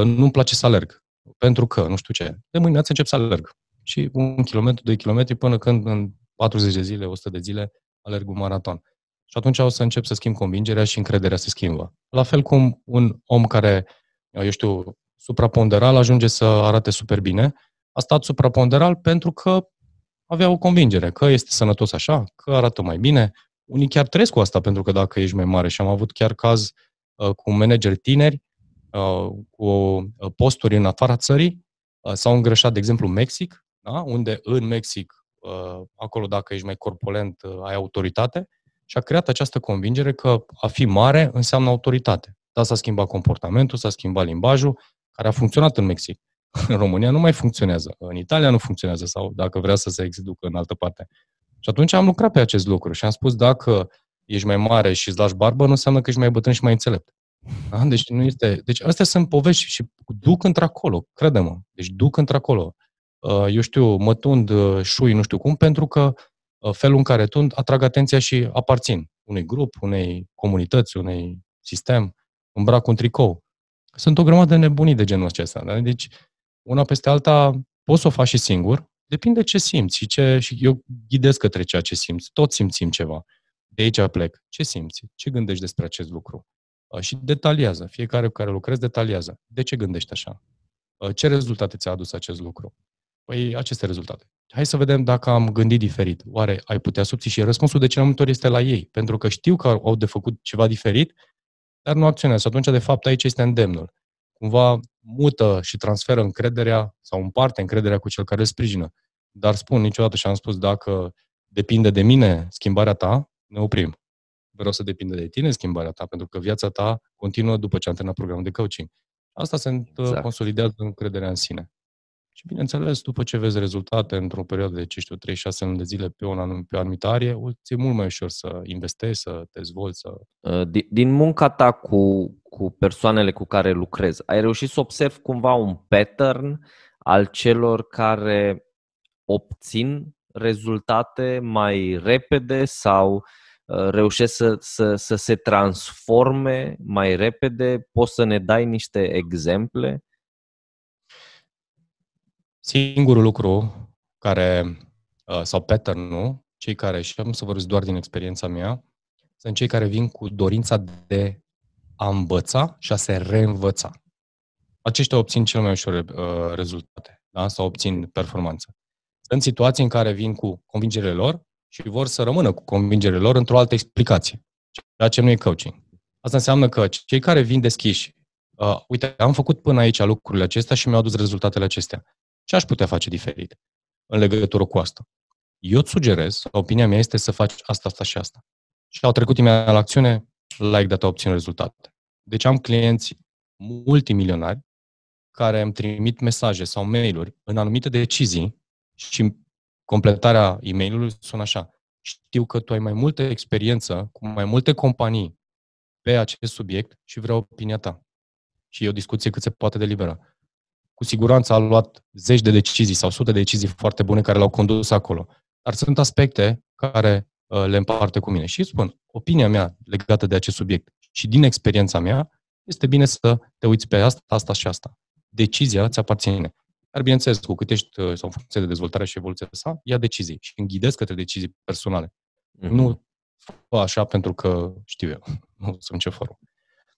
nu-mi place să alerg pentru că, nu știu ce. De mâine ați încep să alerg. Și un kilometru, doi kilometri, până când în 40 de zile, 100 de zile, alerg un maraton. Și atunci o să încep să schimb convingerea și încrederea se schimbă. La fel cum un om care, eu știu, supraponderal ajunge să arate super bine, a stat supraponderal pentru că avea o convingere că este sănătos așa, că arată mai bine. Unii chiar trăiesc cu asta, pentru că dacă ești mai mare și am avut chiar caz uh, cu manageri tineri Uh, cu uh, posturi în afara țării. Uh, s-au îngrășat, de exemplu, Mexic, da? unde în Mexic, acolo dacă ești mai corpulent, ai autoritate și a creat această convingere că a fi mare înseamnă autoritate. Da, s-a schimbat comportamentul, s-a schimbat limbajul, care a funcționat în Mexic. În România nu mai funcționează, în Italia nu funcționează sau dacă vrea să se exducă în altă parte. Și atunci am lucrat pe acest lucru și am spus dacă ești mai mare și îți lași barbă, nu înseamnă că ești mai bătrân și mai înțelept. Da? Deci nu este... Deci astea sunt povești și duc într-acolo, credem. Deci duc într-acolo. Uh, eu știu, mă tund uh, șui nu știu cum, pentru că uh, felul în care tund atrag atenția și aparțin unui grup, unei comunități, unei sistem, îmbrac un tricou. Sunt o grămadă de nebunii de genul acesta. Da? Deci, una peste alta, poți să o faci și singur, depinde ce simți și ce... Și eu ghidez către ceea ce simți. Tot simțim ceva. De aici plec. Ce simți? Ce gândești despre acest lucru? Uh, și detaliază. Fiecare cu care lucrezi detaliază. De ce gândești așa? Uh, ce rezultate ți-a adus acest lucru? Păi aceste rezultate. Hai să vedem dacă am gândit diferit. Oare ai putea subții? Și răspunsul de cele mai multe ori este la ei, pentru că știu că au de făcut ceva diferit, dar nu acționează. Atunci, de fapt, aici este îndemnul. Cumva mută și transferă încrederea sau împarte încrederea cu cel care îl sprijină. Dar spun niciodată și am spus, dacă depinde de mine schimbarea ta, ne oprim vreau să depindă de tine schimbarea ta, pentru că viața ta continuă după ce am terminat programul de coaching. Asta se exact. consolidează încrederea în sine. Și bineînțeles, după ce vezi rezultate într-o perioadă de, ce știu, 3-6 luni de zile pe, anum, pe o anumită arie, ți mult mai ușor să investești, să te dezvolți. Să... Ă, din, din munca ta cu, cu persoanele cu care lucrezi, ai reușit să observi cumva un pattern al celor care obțin rezultate mai repede sau uh, Uh, reușesc să, să, să se transforme mai repede? Poți să ne dai niște exemple? Singurul lucru care, uh, sau pattern-ul, cei care, și am să vă doar din experiența mea, sunt cei care vin cu dorința de a învăța și a se reînvăța. Aceștia obțin cel mai ușor uh, rezultate da? sau obțin performanță. Sunt situații în care vin cu convingerile lor, și vor să rămână cu convingerile lor într-o altă explicație, ceea ce nu e coaching. Asta înseamnă că cei care vin deschiși, uh, uite, am făcut până aici lucrurile acestea și mi-au adus rezultatele acestea. Ce aș putea face diferit în legătură cu asta? Eu îți sugerez, opinia mea este să faci asta, asta și asta. Și au trecut imediat la acțiune, like data, obțin rezultate. Deci am clienți multimilionari care îmi trimit mesaje sau mail-uri în anumite decizii și completarea e mail sună așa. Știu că tu ai mai multă experiență cu mai multe companii pe acest subiect și vreau opinia ta. Și e o discuție cât se poate de liberă. Cu siguranță a luat zeci de decizii sau sute de decizii foarte bune care l-au condus acolo. Dar sunt aspecte care uh, le împarte cu mine și îți spun, opinia mea legată de acest subiect și din experiența mea, este bine să te uiți pe asta, asta și asta. Decizia ți aparține. Dar, bineînțeles, cu cât ești uh, sau în funcție de dezvoltare și evoluția sa, ia decizii și înghidezi către decizii personale. Mm-hmm. Nu fă așa pentru că știu eu, nu sunt ceforul.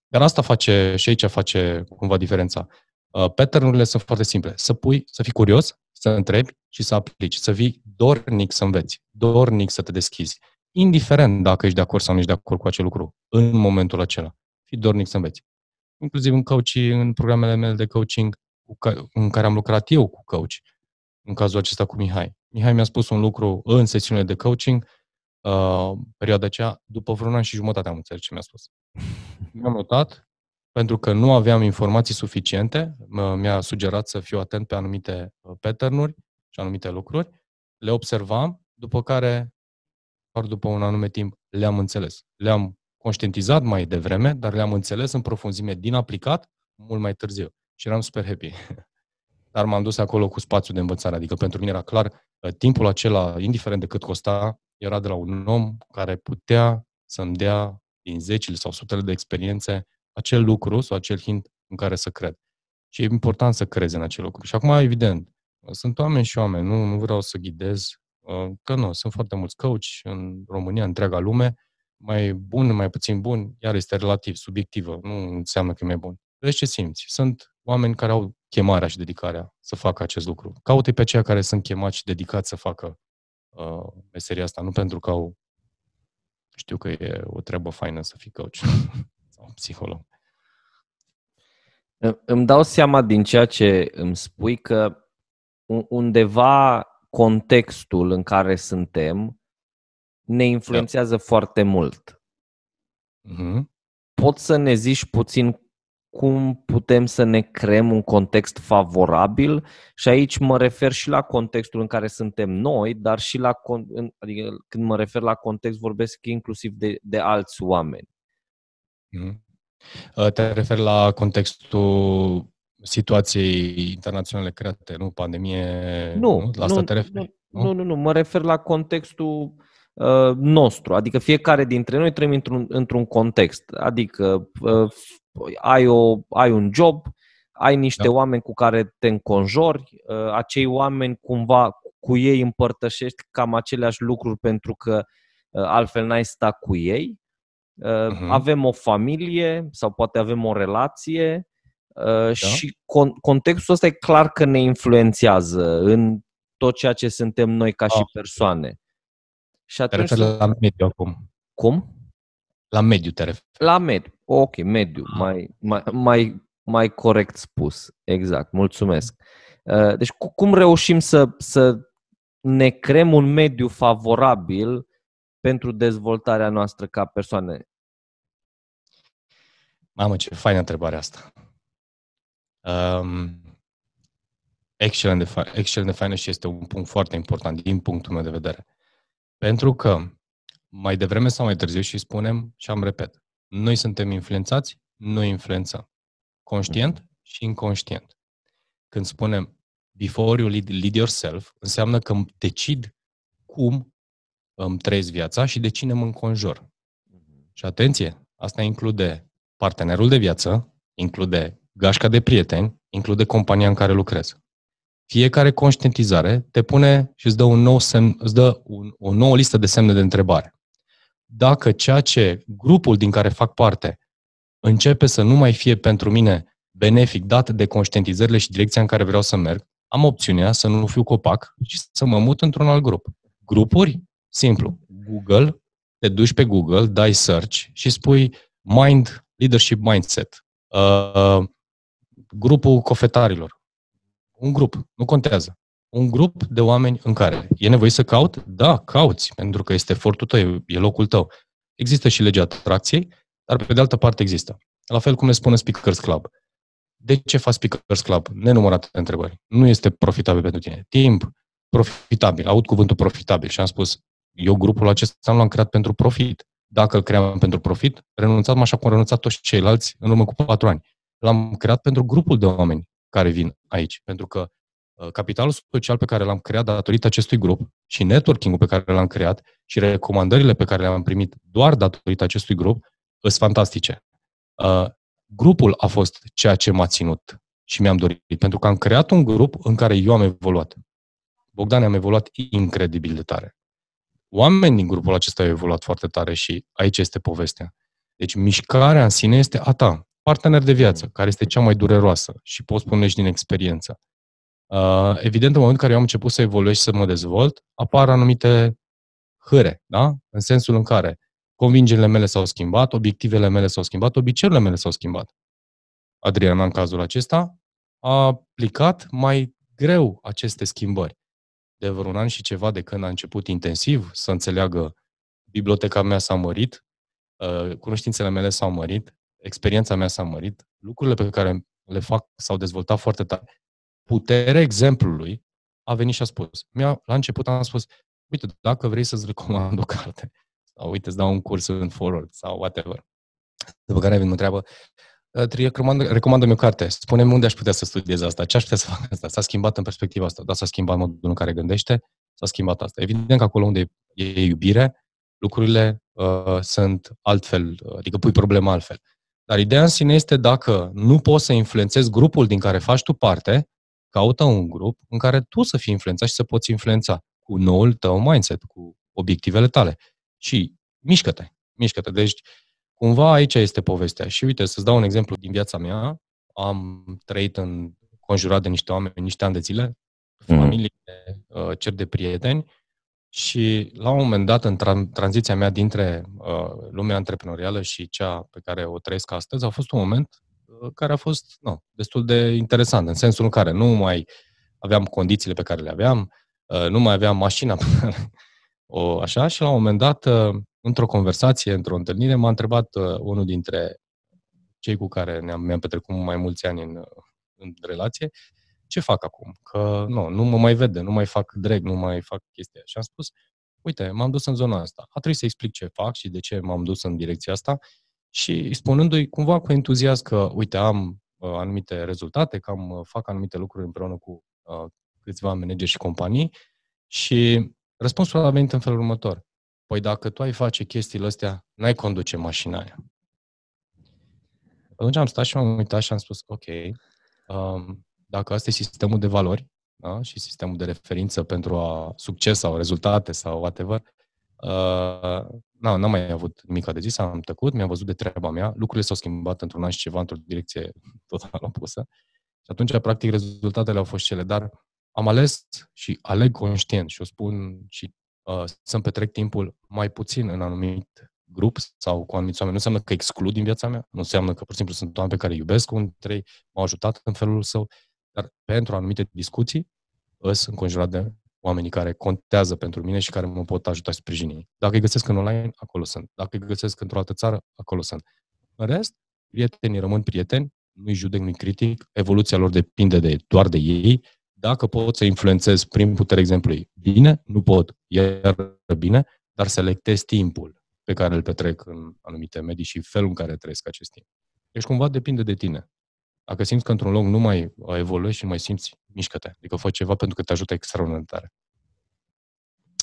Dar asta face și aici face cumva diferența. Uh, pattern sunt foarte simple. Să pui, să fii curios, să întrebi și să aplici. Să vii dornic să înveți, dornic să te deschizi. Indiferent dacă ești de acord sau nu ești de acord cu acel lucru, în momentul acela. Fii dornic să înveți. Inclusiv în coaching, în programele mele de coaching, cu ca, în care am lucrat eu cu coach, în cazul acesta cu Mihai. Mihai mi-a spus un lucru în sesiunile de coaching, uh, perioada aceea, după vreun an și jumătate am înțeles ce mi-a spus. Mi-am notat, pentru că nu aveam informații suficiente, mi-a sugerat să fiu atent pe anumite uh, pattern-uri și anumite lucruri, le observam, după care, doar după un anume timp, le-am înțeles. Le-am conștientizat mai devreme, dar le-am înțeles în profunzime din aplicat mult mai târziu și eram super happy. Dar m-am dus acolo cu spațiu de învățare, adică pentru mine era clar, uh, timpul acela, indiferent de cât costa, era de la un om care putea să-mi dea din zecile sau sutele de experiențe acel lucru sau acel hint în care să cred. Și e important să crezi în acel lucru. Și acum, evident, uh, sunt oameni și oameni, nu, nu vreau să ghidez, uh, că nu, sunt foarte mulți coach în România, în întreaga lume, mai bun, mai puțin bun, iar este relativ, subiectivă, nu înseamnă că e mai bun. Vezi ce simți. Sunt oameni care au chemarea și dedicarea să facă acest lucru. Caută pe cei care sunt chemați și dedicați să facă uh, meseria asta, nu pentru că au știu că e o treabă faină să fii coach sau psiholog. Îmi dau seama din ceea ce îmi spui că undeva contextul în care suntem ne influențează da. foarte mult. Mm-hmm. Poți să ne zici puțin cum putem să ne creăm un context favorabil și aici mă refer și la contextul în care suntem noi, dar și la, adică când mă refer la context vorbesc inclusiv de, de alți oameni. Mhm. Uh, te refer la contextul situației internaționale create, nu? Pandemie, nu, nu? la asta nu, te referi? Nu, nu, nu, nu, nu, mă refer la contextul uh, nostru, adică fiecare dintre noi trăim într-un, într-un context, adică uh, ai, o, ai un job, ai niște da. oameni cu care te înconjori, uh, acei oameni cumva cu ei împărtășești cam aceleași lucruri pentru că uh, altfel n-ai sta cu ei. Uh-huh. Avem o familie sau poate avem o relație uh, da. și con- contextul ăsta e clar că ne influențează în tot ceea ce suntem noi ca oh. și ah. persoane. Și atunci... Te referi la mediu acum. Cum? La mediu te referi. La mediu. Ok, mediu, ah. mai, mai, mai, mai corect spus. Exact, mulțumesc. Uh, deci cum reușim să, să ne creăm un mediu favorabil pentru dezvoltarea noastră ca persoane? Mamă, ce faină întrebare asta. Um, excelent, de fa- excelent de faină și este un punct foarte important din punctul meu de vedere. Pentru că mai devreme sau mai târziu și spunem și am repet, noi suntem influențați, noi influențăm. Conștient mhm. și inconștient. Când spunem before you lead, lead yourself, înseamnă că decid cum îmi trăiesc viața și de cine mă înconjur. Mhm. Și atenție, asta include partenerul de viață, include gașca de prieteni, include compania în care lucrez. Fiecare conștientizare te pune și îți dă, un nou semn, îți dă un, o nouă listă de semne de întrebare dacă ceea ce grupul din care fac parte începe să nu mai fie pentru mine benefic dat de conștientizările și direcția în care vreau să merg, am opțiunea să nu fiu copac și să mă mut într-un alt grup. Grupuri? Simplu. Google, te duci pe Google, dai search și spui Mind, Leadership Mindset, uh, uh grupul cofetarilor. Un grup, nu contează un grup de oameni în care e nevoie să caut? Da, cauți, pentru că este efortul tău, e locul tău. Există și legea atracției, dar pe de altă parte există. La fel cum ne spune Speakers Club. De ce faci Speakers Club? Nenumărate întrebări. Nu este profitabil pentru tine. Timp, profitabil. Aud cuvântul profitabil și am spus, eu grupul acesta nu l-am creat pentru profit. Dacă îl cream pentru profit, renunțam așa cum au renunțat toți ceilalți în urmă cu patru ani. L-am creat pentru grupul de oameni care vin aici, pentru că Uh, capitalul social pe care l-am creat datorită acestui grup și networking-ul pe care l-am creat și recomandările pe care le-am primit doar datorită acestui grup sunt fantastice. Uh, grupul a fost ceea ce m-a ținut și mi-am dorit, pentru că am creat un grup în care eu am evoluat. Bogdan, am evoluat incredibil de tare. Oamenii din grupul acesta au evoluat foarte tare și aici este povestea. Deci mișcarea în sine este a ta, partener de viață, care este cea mai dureroasă și poți spune și din experiență. Uh, evident, în momentul în care eu am început să evoluez și să mă dezvolt, apar anumite hâre, da? În sensul în care convingerile mele s-au schimbat, obiectivele mele s-au schimbat, obiceiurile mele s-au schimbat. Adriana, în cazul acesta, a aplicat mai greu aceste schimbări. De vreun an și ceva de când a început intensiv să înțeleagă biblioteca mea s-a mărit, uh, cunoștințele mele s-au mărit, experiența mea s-a mărit, lucrurile pe care le fac s-au dezvoltat foarte tare puterea exemplului, a venit și a spus. Mi-a, la început am spus, uite, dacă vrei să-ți recomand o carte, sau uite, îți dau un curs în forward, sau whatever. După care vin mă întreabă, ă, recomandă, recomandă-mi o carte, spune-mi unde aș putea să studiez asta, ce aș putea să fac asta. S-a schimbat în perspectiva asta, dar s-a schimbat modul în care gândește, s-a schimbat asta. Evident că acolo unde e iubire, lucrurile uh, sunt altfel, adică pui problema altfel. Dar ideea în sine este dacă nu poți să influențezi grupul din care faci tu parte, caută un grup în care tu să fii influențat și să poți influența cu noul tău mindset, cu obiectivele tale. Și mișcă-te, mișcă-te. Deci, cumva aici este povestea. Și uite, să-ți dau un exemplu din viața mea. Am trăit în conjurat de niște oameni niște ani de zile, mm. familie, mm. cer de prieteni și la un moment dat, în tra- tranziția mea dintre uh, lumea antreprenorială și cea pe care o trăiesc astăzi, a fost un moment care a fost nu, destul de interesant, în sensul în care nu mai aveam condițiile pe care le aveam, uh, nu mai aveam mașina pe care o așa și la un moment dat, uh, într-o conversație, într-o întâlnire, m-a întrebat uh, unul dintre cei cu care ne-am, mi-am petrecut mai mulți ani în, în relație, ce fac acum? Că nu, nu mă mai vede, nu mai fac drag, nu mai fac chestia. Și am spus, uite, m-am dus în zona asta. A trebuit să explic ce fac și de ce m-am dus în direcția asta și spunându-i cumva cu entuziasm că, uite, am uh, anumite rezultate, că am, uh, fac anumite lucruri împreună cu uh, câțiva manageri și companii și răspunsul a venit în felul următor. Păi dacă tu ai face chestiile astea, n-ai conduce mașina aia. Atunci am stat și m-am uitat și am spus, ok, um, dacă asta e sistemul de valori da? și sistemul de referință pentru a succes sau rezultate sau whatever, Uh, n-am mai avut nimic de zis, am tăcut, mi-am văzut de treaba mea, lucrurile s-au schimbat într-un an și ceva într-o direcție total opusă. Și atunci, practic, rezultatele au fost cele, dar am ales și aleg conștient și o spun și uh, să-mi petrec timpul mai puțin în anumit grup sau cu anumiți oameni. Nu înseamnă că exclud din viața mea, nu înseamnă că, pur și simplu, sunt oameni pe care iubesc, un trei, m-au ajutat în felul său, dar pentru anumite discuții îs înconjurat de oamenii care contează pentru mine și care mă pot ajuta și sprijini. Dacă îi găsesc în online, acolo sunt. Dacă îi găsesc într-o altă țară, acolo sunt. În rest, prietenii rămân prieteni, nu-i judec, nu-i critic, evoluția lor depinde de, doar de ei. Dacă pot să influențez prin puterea exemplului, bine, nu pot, iar bine, dar selectez timpul pe care îl petrec în anumite medii și felul în care trăiesc acest timp. Deci cumva depinde de tine. Dacă simți că într-un loc nu mai uh, evoluezi și nu mai simți, mișcă-te. Adică fă ceva pentru că te ajută extraordinar.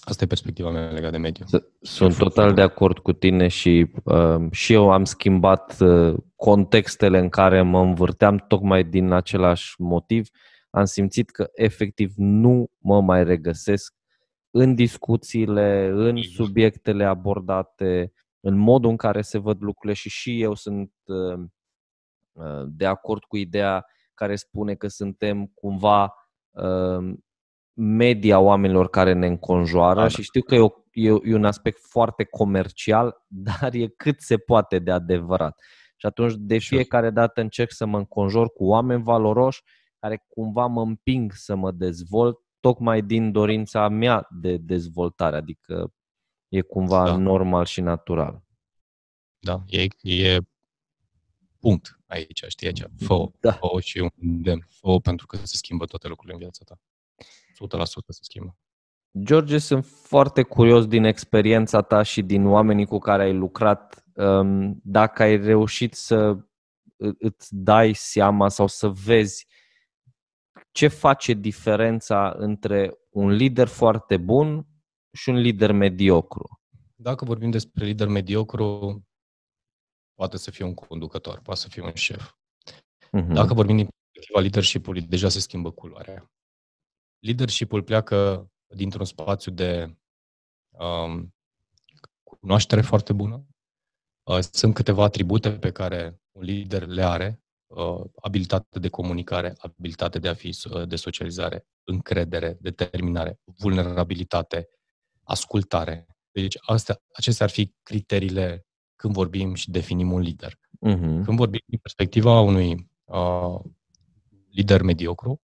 Asta e perspectiva mea legată de mediu. Sunt total de acord cu tine și uh, și eu am schimbat uh, contextele în care mă învârteam tocmai din același motiv. Am simțit că efectiv nu mă mai regăsesc în discuțiile, în exact. subiectele abordate, în modul în care se văd lucrurile și și eu sunt uh, Uh, de acord cu ideea care spune că suntem cumva uh, media oamenilor care ne înconjoară da. și știu că e, o, e, e un aspect foarte comercial, dar e cât se poate de adevărat. Și atunci de fiecare dată încerc să mă înconjor cu oameni valoroși care cumva mă împing să mă dezvolt tocmai din dorința mea de dezvoltare, adică e cumva da. normal și natural. Da, e, e punct aici, știi, aici, fă-o, da. fă-o și un demn, fă-o pentru că se schimbă toate lucrurile în viața ta. 100% se schimbă. George, sunt foarte curios din experiența ta și din oamenii cu care ai lucrat, ehm, dacă ai reușit să îți dai seama sau să vezi ce face diferența între un lider foarte bun și un lider mediocru. Dacă vorbim despre lider mediocru, poate să fie un conducător, poate să fie un șef. Uh-huh. Dacă vorbim din perspectiva leadership-ului, deja se schimbă culoarea. Leadership-ul pleacă dintr-un spațiu de um, cunoaștere foarte bună. Uh, sunt câteva atribute pe care un lider le are, uh, abilitate de comunicare, abilitate de a fi, uh, de socializare, încredere, determinare, vulnerabilitate, ascultare. Deci astea, acestea ar fi criteriile când vorbim și definim un lider. Uh-huh. Când vorbim din perspectiva unui uh, lider mediocru,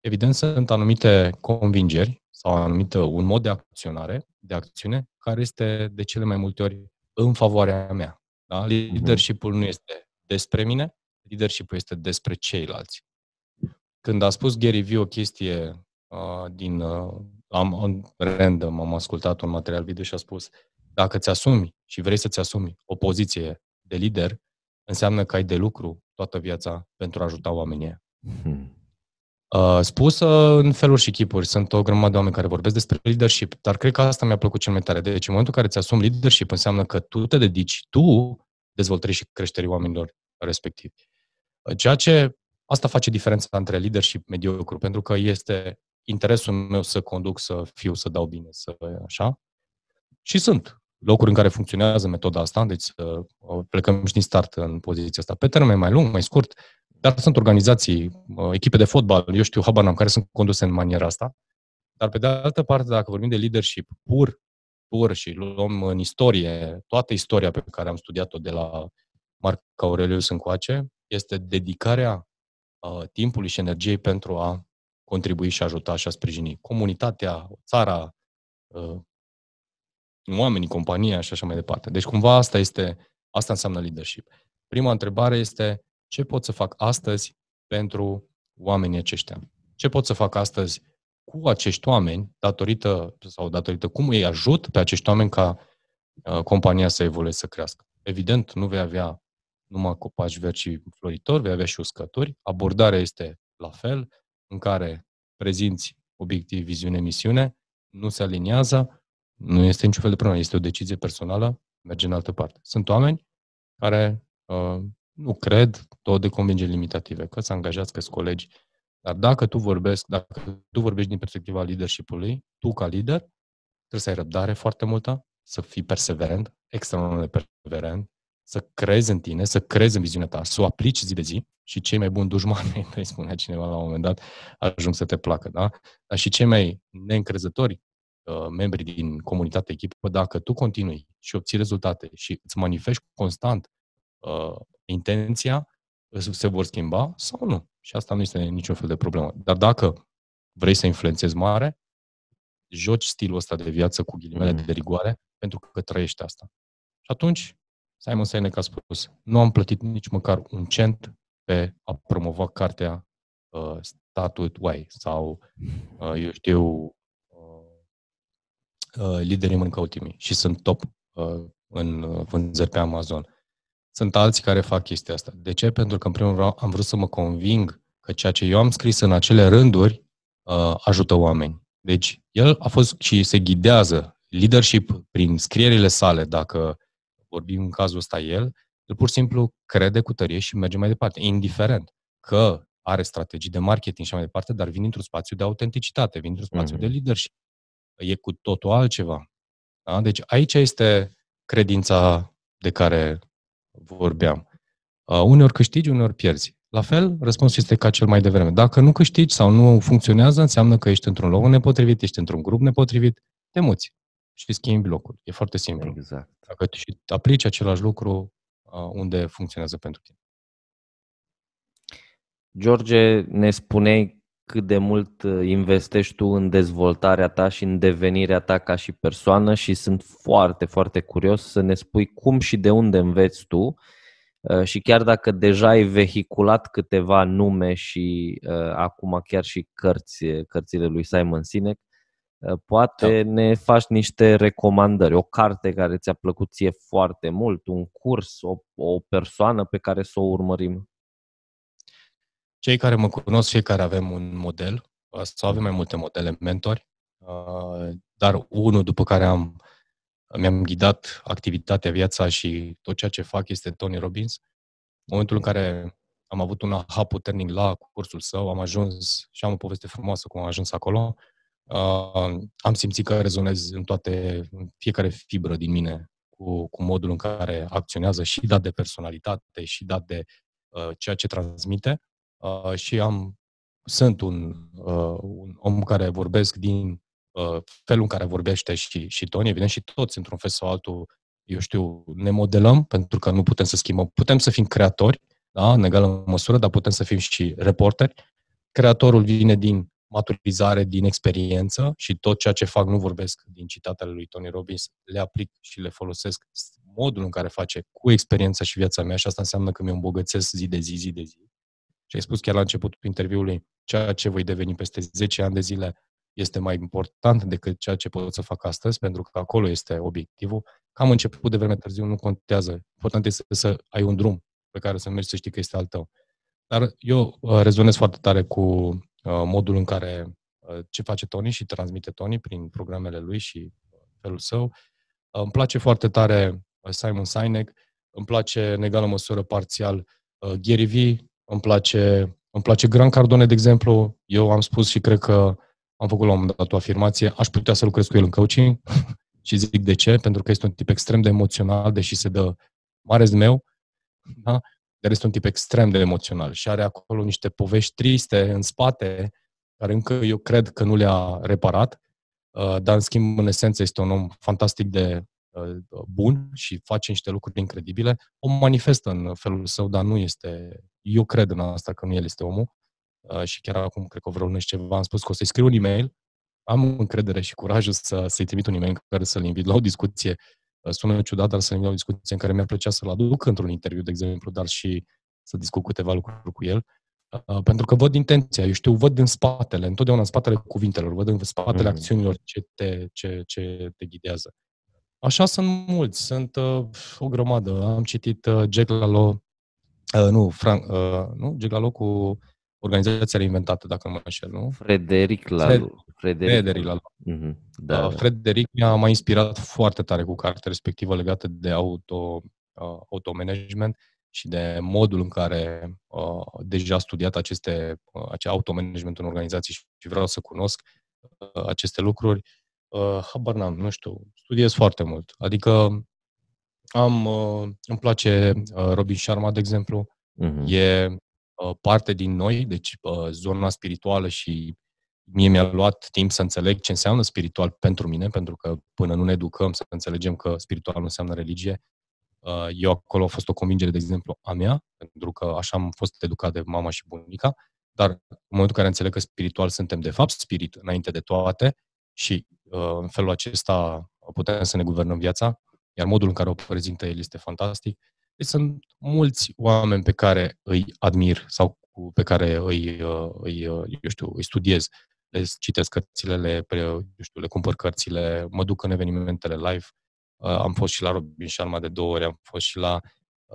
evident sunt anumite convingeri sau anumite, un mod de acționare, de acțiune, care este de cele mai multe ori în favoarea mea. Da? Mhm. Leadership-ul nu este despre mine, leadership-ul este despre ceilalți. Când a spus Gary Vee o chestie uh, din... Uh, am, random, am ascultat un material video și a spus dacă ți asumi și vrei să-ți asumi o poziție de lider, înseamnă că ai de lucru toată viața pentru a ajuta oamenii. Hmm. Uh, spusă uh, în feluri și chipuri. Sunt o grămadă de oameni care vorbesc despre leadership, dar cred că asta mi-a plăcut cel mai tare. Deci, în momentul în care îți asumi leadership, înseamnă că tu te dedici, tu dezvoltării și creșterii oamenilor respectivi. Uh, ceea ce asta face diferența între leadership mediocru, pentru că este interesul meu să conduc, să fiu, să dau bine, să așa. Și sunt locuri în care funcționează metoda asta, deci să uh, plecăm și din start în poziția asta. Pe termen mai lung, mai scurt, dar sunt organizații, uh, echipe de fotbal, eu știu, habar n-am, care sunt conduse în maniera asta. Dar pe de altă parte, dacă vorbim de leadership pur, pur și luăm în istorie, toată istoria pe care am studiat-o de la Marc Aurelius încoace, este dedicarea uh, timpului și energiei pentru a contribui și ajuta și a sprijini comunitatea, țara, uh, oamenii, compania și așa mai departe. Deci cumva asta este, asta înseamnă leadership. Prima întrebare este ce pot să fac astăzi pentru oamenii aceștia? Ce pot să fac astăzi cu acești oameni datorită sau datorită cum îi ajut pe acești oameni ca uh, compania să evolueze, să crească? Evident, nu vei avea numai copaci verzi și floritori, vei avea și uscături. Abordarea este la fel, în care prezinți obiectiv, viziune, misiune, nu se aliniază, nu este niciun fel de problemă, este o decizie personală, merge în altă parte. Sunt oameni care uh, nu cred tot de convingeri limitative, că să angajați, că colegi, dar dacă tu vorbești, dacă tu vorbești din perspectiva leadership-ului, tu ca lider, trebuie să ai răbdare foarte multă, să fii perseverent, extraordinar de perseverent, să crezi în tine, să crezi în viziunea ta, să o aplici zi de zi și cei mai buni dușmani, îi spunea cineva la un moment dat, ajung să te placă, da? Dar și cei mai neîncrezători Uh, membri din comunitatea echipă, dacă tu continui și obții rezultate și îți manifesti constant uh, intenția, se vor schimba sau nu. Și asta nu este niciun fel de problemă. Dar dacă vrei să influențezi mare, joci stilul ăsta de viață cu ghilimele mm. de rigoare, pentru că trăiești asta. Și atunci, Simon Sinek a spus, nu am plătit nici măcar un cent pe a promova cartea uh, Statut Way sau, uh, eu știu, Uh, liderii mâncă ultimii și sunt top uh, în uh, vânzări pe Amazon. Sunt alții care fac chestia asta. De ce? Pentru că, în primul rând, am vrut să mă conving că ceea ce eu am scris în acele rânduri ajută oameni. Deci, el a fost și se ghidează leadership prin scrierile sale, dacă vorbim în cazul ăsta el, el pur și simplu crede cu tărie și merge mai departe, indiferent că are strategii de marketing și mai departe, dar vin într-un spațiu de autenticitate, vin într-un spațiu mm-hmm. de leadership e cu totul altceva. Da? Deci aici este credința de care vorbeam. Uh, uneori câștigi, uneori pierzi. La fel, răspunsul este ca cel mai devreme. Dacă nu câștigi sau nu funcționează, înseamnă că ești într-un loc nepotrivit, ești într-un grup nepotrivit, te muți și schimbi locul. E foarte simplu. Exact. Dacă tu și aplici același lucru uh, unde funcționează pentru tine. George, ne spuneai cât de mult ă, investești tu în dezvoltarea ta și în devenirea ta ca și persoană și sunt foarte, foarte curios să ne spui cum și de unde înveți tu ă, și chiar dacă deja ai vehiculat câteva nume și uh, acum chiar și cărți, cărțile lui Simon Sinek, uh, poate da. ne faci niște recomandări, o carte care ți-a plăcut ție foarte mult, un curs, o, o persoană pe care să o urmărim. Cei care mă cunosc, fiecare care avem un model, uh, sau avem mai multe modele mentori, uh, dar unul după care am, mi-am ghidat activitatea, viața și tot ceea ce fac este Tony Robbins. În momentul în care am avut un aha puternic la cursul său, am ajuns și am o poveste frumoasă cum am ajuns acolo, uh, am simțit că rezonez în toate, în fiecare fibră din mine cu, cu modul în care acționează și dat de personalitate și dat de ceea ce transmite Uh, și am, sunt un, uh, un om care vorbesc din uh, felul în care vorbește și, și Tony, evident, și toți, într-un fel sau altul, eu știu, ne modelăm, pentru că nu putem să schimbăm. Putem să fim creatori, da, în egală măsură, dar putem să fim și reporteri. Creatorul vine din maturizare, din experiență și tot ceea ce fac, nu vorbesc din citatele lui Tony Robbins, le aplic și le folosesc modul în care face cu experiența și viața mea și asta înseamnă că mi îmbogățesc zi de zi, zi de zi. Și ai spus chiar la începutul interviului, ceea ce voi deveni peste 10 ani de zile este mai important decât ceea ce pot să fac astăzi, pentru că acolo este obiectivul. Cam început de vreme târziu, nu contează. Important este să ai un drum pe care să mergi să știi că este al tău. Dar eu uh, rezonez foarte tare cu uh, modul în care uh, ce face Tony și transmite Tony prin programele lui și felul său. Îmi place foarte tare Simon Sinek, îmi place în egală măsură parțial Gary Vee, îmi place, îmi place Gran Cardone, de exemplu. Eu am spus și cred că am făcut la un moment dat o afirmație. Aș putea să lucrez cu el în coaching și zic de ce, pentru că este un tip extrem de emoțional, deși se dă mare zmeu, da? dar este un tip extrem de emoțional și are acolo niște povești triste în spate, care încă eu cred că nu le-a reparat, uh, dar în schimb, în esență, este un om fantastic de Uh, bun și face niște lucruri incredibile, o manifestă în felul său, dar nu este, eu cred în asta că nu el este omul uh, și chiar acum, cred că vreo și ceva, am spus că o să-i scriu un e-mail, am încredere și curajul să, să-i trimit un e-mail în care să-l invit la o discuție. Uh, sună ciudat, dar să-l invit la o discuție în care mi-ar plăcea să-l aduc într-un interviu, de exemplu, dar și să discut câteva lucruri cu el. Pentru că văd intenția, eu știu, văd în spatele, întotdeauna în spatele cuvintelor, văd în spatele mm-hmm. acțiunilor ce te, ce, ce te ghidează. Așa sunt mulți, sunt uh, o grămadă. Am citit uh, Jack Lalo, uh, nu, Frank, uh, nu, Jack Lalo cu organizația reinventată, dacă nu mă înșel, nu? Frederic Lalo. Frederic, Frederic Lalo. Uh-huh. Da, uh, da. Frederic mi-a mai inspirat foarte tare cu cartea respectivă legată de auto, uh, management și de modul în care uh, deja studiat aceste, uh, acea management în organizații și vreau să cunosc uh, aceste lucruri uh, habar n-am, nu știu, studiez foarte mult. Adică am, uh, îmi place uh, Robin Sharma, de exemplu, uh-huh. e uh, parte din noi, deci uh, zona spirituală și mie mi-a luat timp să înțeleg ce înseamnă spiritual pentru mine, pentru că până nu ne educăm să înțelegem că spiritual nu înseamnă religie, uh, eu acolo a fost o convingere, de exemplu, a mea, pentru că așa am fost educat de mama și bunica, dar în momentul în care înțeleg că spiritual suntem de fapt spirit înainte de toate, și uh, în felul acesta putem să ne guvernăm viața, iar modul în care o prezintă el este fantastic. Deci sunt mulți oameni pe care îi admir sau pe care îi, uh, îi, uh, eu știu, îi studiez, le citesc cărțile, le, eu știu, le cumpăr cărțile, mă duc în evenimentele live. Am fost și la Robin Sharma de două ori, am fost și la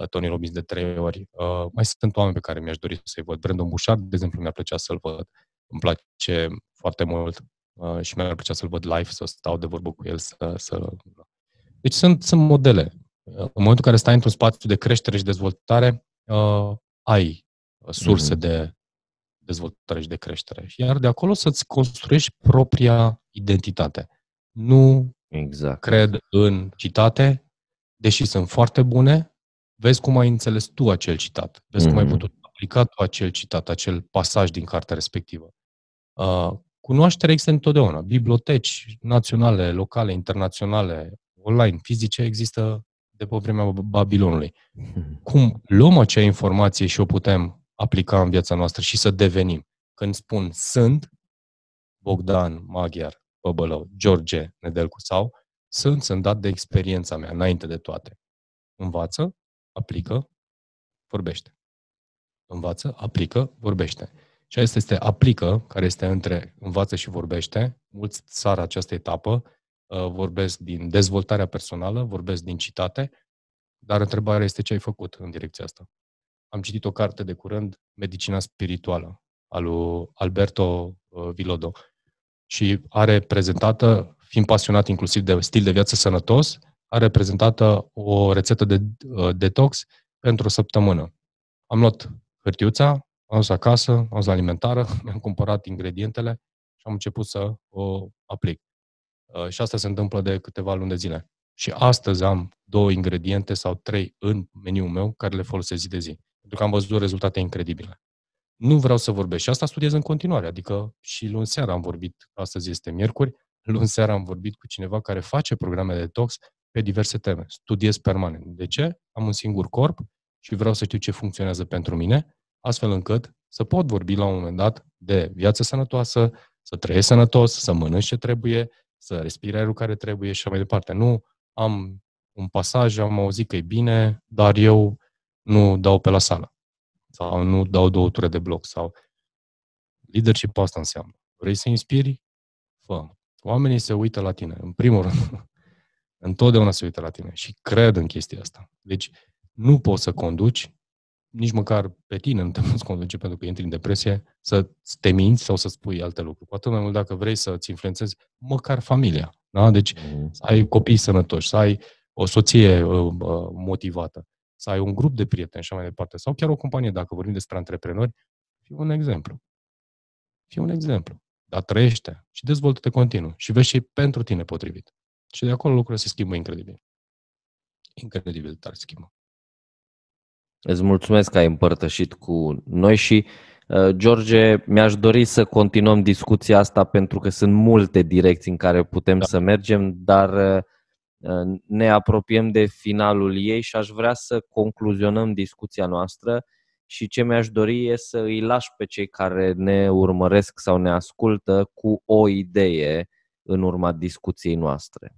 Tony Robbins de trei ori. Mai sunt oameni pe care mi-aș dori să-i văd. Brandon Bouchard, de exemplu, mi a plăcea să-l văd. Îmi place foarte mult Uh, și mi-ar plăcea să-l văd live, să stau de vorbă cu el, să... să... Deci sunt, sunt modele. Uh, în momentul în care stai într-un spațiu de creștere și dezvoltare, uh, ai uh, surse mm-hmm. de dezvoltare și de creștere. Iar de acolo să-ți construiești propria identitate. Nu exact. cred în citate, deși sunt foarte bune, vezi cum ai înțeles tu acel citat, vezi mm-hmm. cum ai mhm. putut aplica tu acel citat, acel pasaj din cartea respectivă. Uh, Cunoașterea există întotdeauna. Biblioteci naționale, locale, internaționale, online, fizice, există de pe vremea Babilonului. Cum luăm acea informație și o putem aplica în viața noastră și să devenim? Când spun sunt, Bogdan, Maghiar, Băbălău, George, Nedelcu sau sunt, sunt dat de experiența mea, înainte de toate. Învață, aplică, vorbește. Învață, aplică, vorbește. Și asta este aplică, care este între învață și vorbește. Mulți sar această etapă, uh, vorbesc din dezvoltarea personală, vorbesc din citate, dar întrebarea este ce ai făcut în direcția asta. Am citit o carte de curând, Medicina spirituală, al lui Alberto uh, Vilodo. Și are prezentată, fiind pasionat inclusiv de stil de viață sănătos, are prezentată o rețetă de uh, detox pentru o săptămână. Am luat hârtiuța, am dus acasă, am dus la alimentară, mi-am cumpărat ingredientele și am început să o aplic. Uh, și asta se întâmplă de câteva luni de zile. Și astăzi am două ingrediente sau trei în meniul meu care le folosesc zi de zi. Pentru că am văzut rezultate incredibile. Nu vreau să vorbesc și asta studiez în continuare. Adică și luni seara am vorbit, astăzi este miercuri, luni seara am vorbit cu cineva care face programe de detox pe diverse teme. Studiez permanent. De ce? Am un singur corp și vreau să știu ce funcționează pentru mine astfel încât să pot vorbi la un moment dat de viață sănătoasă, să trăiesc sănătos, să mănânc ce trebuie, să respire aerul care trebuie și așa mai departe. Nu am un pasaj, am auzit că e bine, dar eu nu dau pe la sală sau nu dau două ture de bloc sau leadership asta înseamnă. Vrei să inspiri? Fă. Oamenii se uită la tine, în primul rând. Întotdeauna se uită la tine și cred în chestia asta. Deci nu poți să conduci nici măcar pe tine nu te poți convinge pentru că intri în depresie, să te minți sau să spui alte lucruri. Cu atât mai mult dacă vrei să-ți influențezi măcar familia. Da? Deci mm. să ai copii sănătoși, să ai o soție uh, uh motivată, să ai un grup de prieteni și mai departe, sau chiar o companie, dacă vorbim despre antreprenori, fii un exemplu. Fii un exemplu. Dar trăiește și dezvoltă-te continuu și vezi și pentru tine potrivit. Și de acolo lucrurile se schimbă incredibil. Incredibil, dar schimbă. Îți mulțumesc că ai împărtășit cu noi și, uh, George, mi-aș dori să continuăm discuția asta pentru că sunt multe direcții în care putem da. să mergem, dar uh, ne apropiem de finalul ei și aș vrea să concluzionăm discuția noastră și ce mi-aș dori e să îi las pe cei care ne urmăresc sau ne ascultă cu o idee în urma discuției noastre.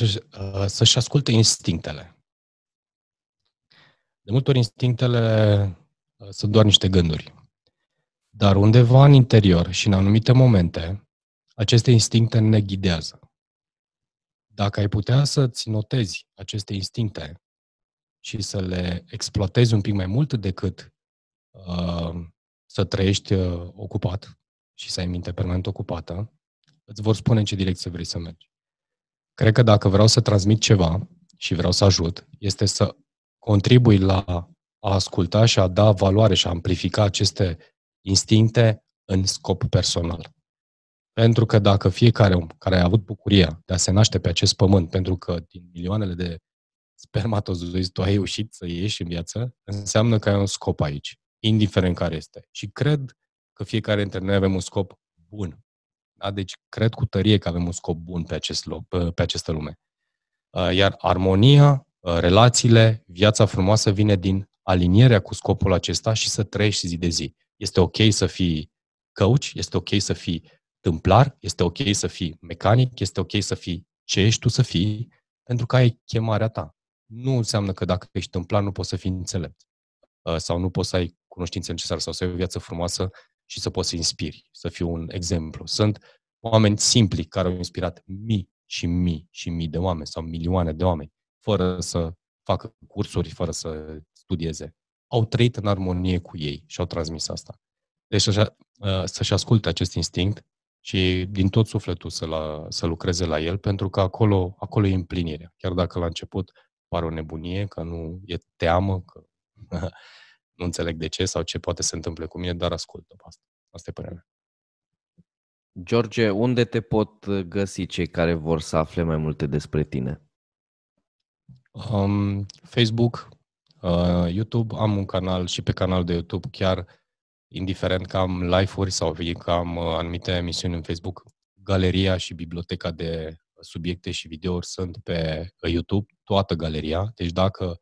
Uh, să-și asculte instinctele. De multe ori instinctele uh, sunt doar niște gânduri. Dar undeva în interior și în anumite momente, aceste instincte ne ghidează. Dacă ai putea să-ți notezi aceste instincte și să le exploatezi un pic mai mult decât uh, să trăiești uh, ocupat și să ai minte permanent ocupată, îți vor spune în ce direcție vrei să mergi. Cred că dacă vreau să transmit ceva și vreau să ajut, este să contribui la a asculta și a da valoare și a amplifica aceste instincte în scop personal. Pentru că dacă fiecare om care a avut bucuria de a se naște pe acest pământ, pentru că din milioanele de spermatozoizi tu ai reușit să ieși în viață, înseamnă că ai un scop aici, indiferent care este. Și cred că fiecare dintre noi avem un scop bun. Da? Deci cred cu tărie că avem un scop bun pe, acest loc, pe această lume. Iar armonia Uh, relațiile, viața frumoasă vine din alinierea cu scopul acesta și să trăiești zi de zi. Este ok să fii coach, este ok să fii tâmplar, este ok să fii mecanic, este ok să fii ce ești tu să fii, pentru că ai chemarea ta. Nu înseamnă că dacă ești tâmplar nu poți să fii înțelept uh, sau nu poți să ai cunoștințe necesare sau să ai o viață frumoasă și să poți să inspiri, să fii un exemplu. Sunt oameni simpli care au inspirat mii și mii și mii de oameni sau milioane de oameni fără să facă cursuri, fără să studieze. Au trăit în armonie cu ei și au transmis asta. Deci să-și, ă, să asculte acest instinct și din tot sufletul să, la, să lucreze la el, pentru că acolo, acolo e împlinirea. Chiar dacă la început pare o nebunie, că nu e teamă, că nu înțeleg de ce sau ce poate se întâmple cu mine, dar ascultă asta. Asta e părerea mea. George, unde te pot găsi cei care vor să afle mai multe despre tine? Um, Facebook, uh, YouTube, am un canal și pe canal de YouTube chiar, indiferent că am live-uri sau că am uh, anumite emisiuni în Facebook, galeria și biblioteca de subiecte și videouri sunt pe uh, YouTube, toată galeria. Deci dacă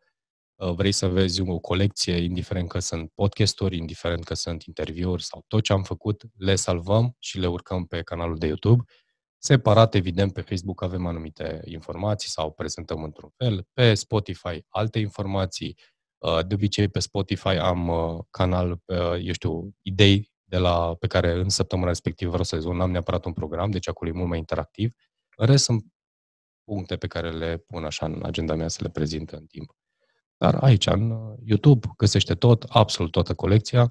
uh, vrei să vezi o colecție, indiferent că sunt podcasturi, indiferent că sunt interviuri sau tot ce am făcut, le salvăm și le urcăm pe canalul de YouTube. Separat, evident, pe Facebook avem anumite informații sau prezentăm într-un fel, pe Spotify alte informații. Uh, de obicei, pe Spotify am uh, canal, uh, eu știu, idei de la, pe care în săptămâna respectivă vreau să le N-am neapărat un program, deci acolo e mult mai interactiv. În rest, sunt puncte pe care le pun așa în agenda mea să le prezint în timp. Dar aici, în YouTube, găsește tot, absolut toată colecția.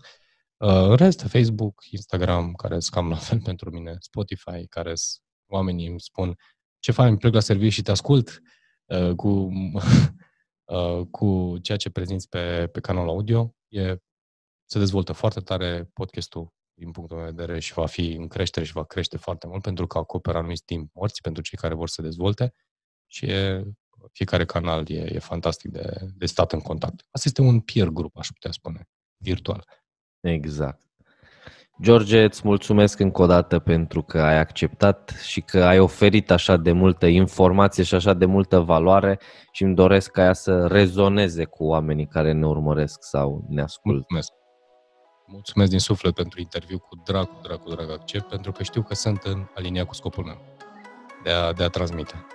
În rest, Facebook, Instagram, care sunt cam la fel pentru mine, Spotify, care sunt oamenii îmi spun ce fain, plec la serviciu și te ascult uh, cu, uh, cu ceea ce prezinți pe, pe canalul audio. E, se dezvoltă foarte tare podcastul din punctul meu de vedere și va fi în creștere și va crește foarte mult pentru că acoperă anumit timp morți pentru cei care vor să dezvolte și e, fiecare canal e, e fantastic de, de stat în contact. Asta este un peer group, aș putea spune, virtual. Exact. George, îți mulțumesc încă o dată pentru că ai acceptat și că ai oferit așa de multă informație și așa de multă valoare și îmi doresc ca ea să rezoneze cu oamenii care ne urmăresc sau ne ascultă. Mulțumesc. Mulțumesc din suflet pentru interviu cu drag, cu drag, cu drag accept, pentru că știu că sunt în alinia cu scopul meu de a, de a transmite.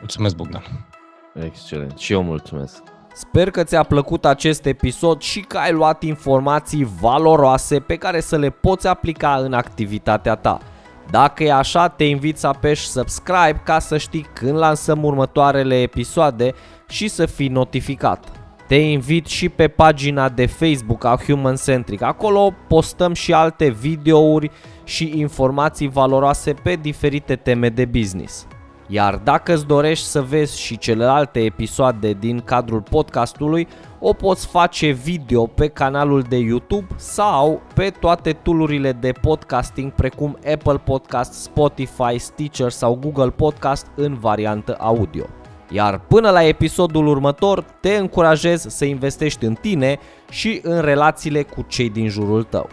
Mulțumesc, Bogdan. Excelent. Și eu mulțumesc. Sper că ți-a plăcut acest episod și că ai luat informații valoroase pe care să le poți aplica în activitatea ta. Dacă e așa, te invit să apeși subscribe ca să știi când lansăm următoarele episoade și să fii notificat. Te invit și pe pagina de Facebook a Human Centric. Acolo postăm și alte videouri și informații valoroase pe diferite teme de business. Iar dacă îți dorești să vezi și celelalte episoade din cadrul podcastului, o poți face video pe canalul de YouTube sau pe toate tulurile de podcasting precum Apple Podcast, Spotify, Stitcher sau Google Podcast în variantă audio. Iar până la episodul următor, te încurajez să investești în tine și în relațiile cu cei din jurul tău.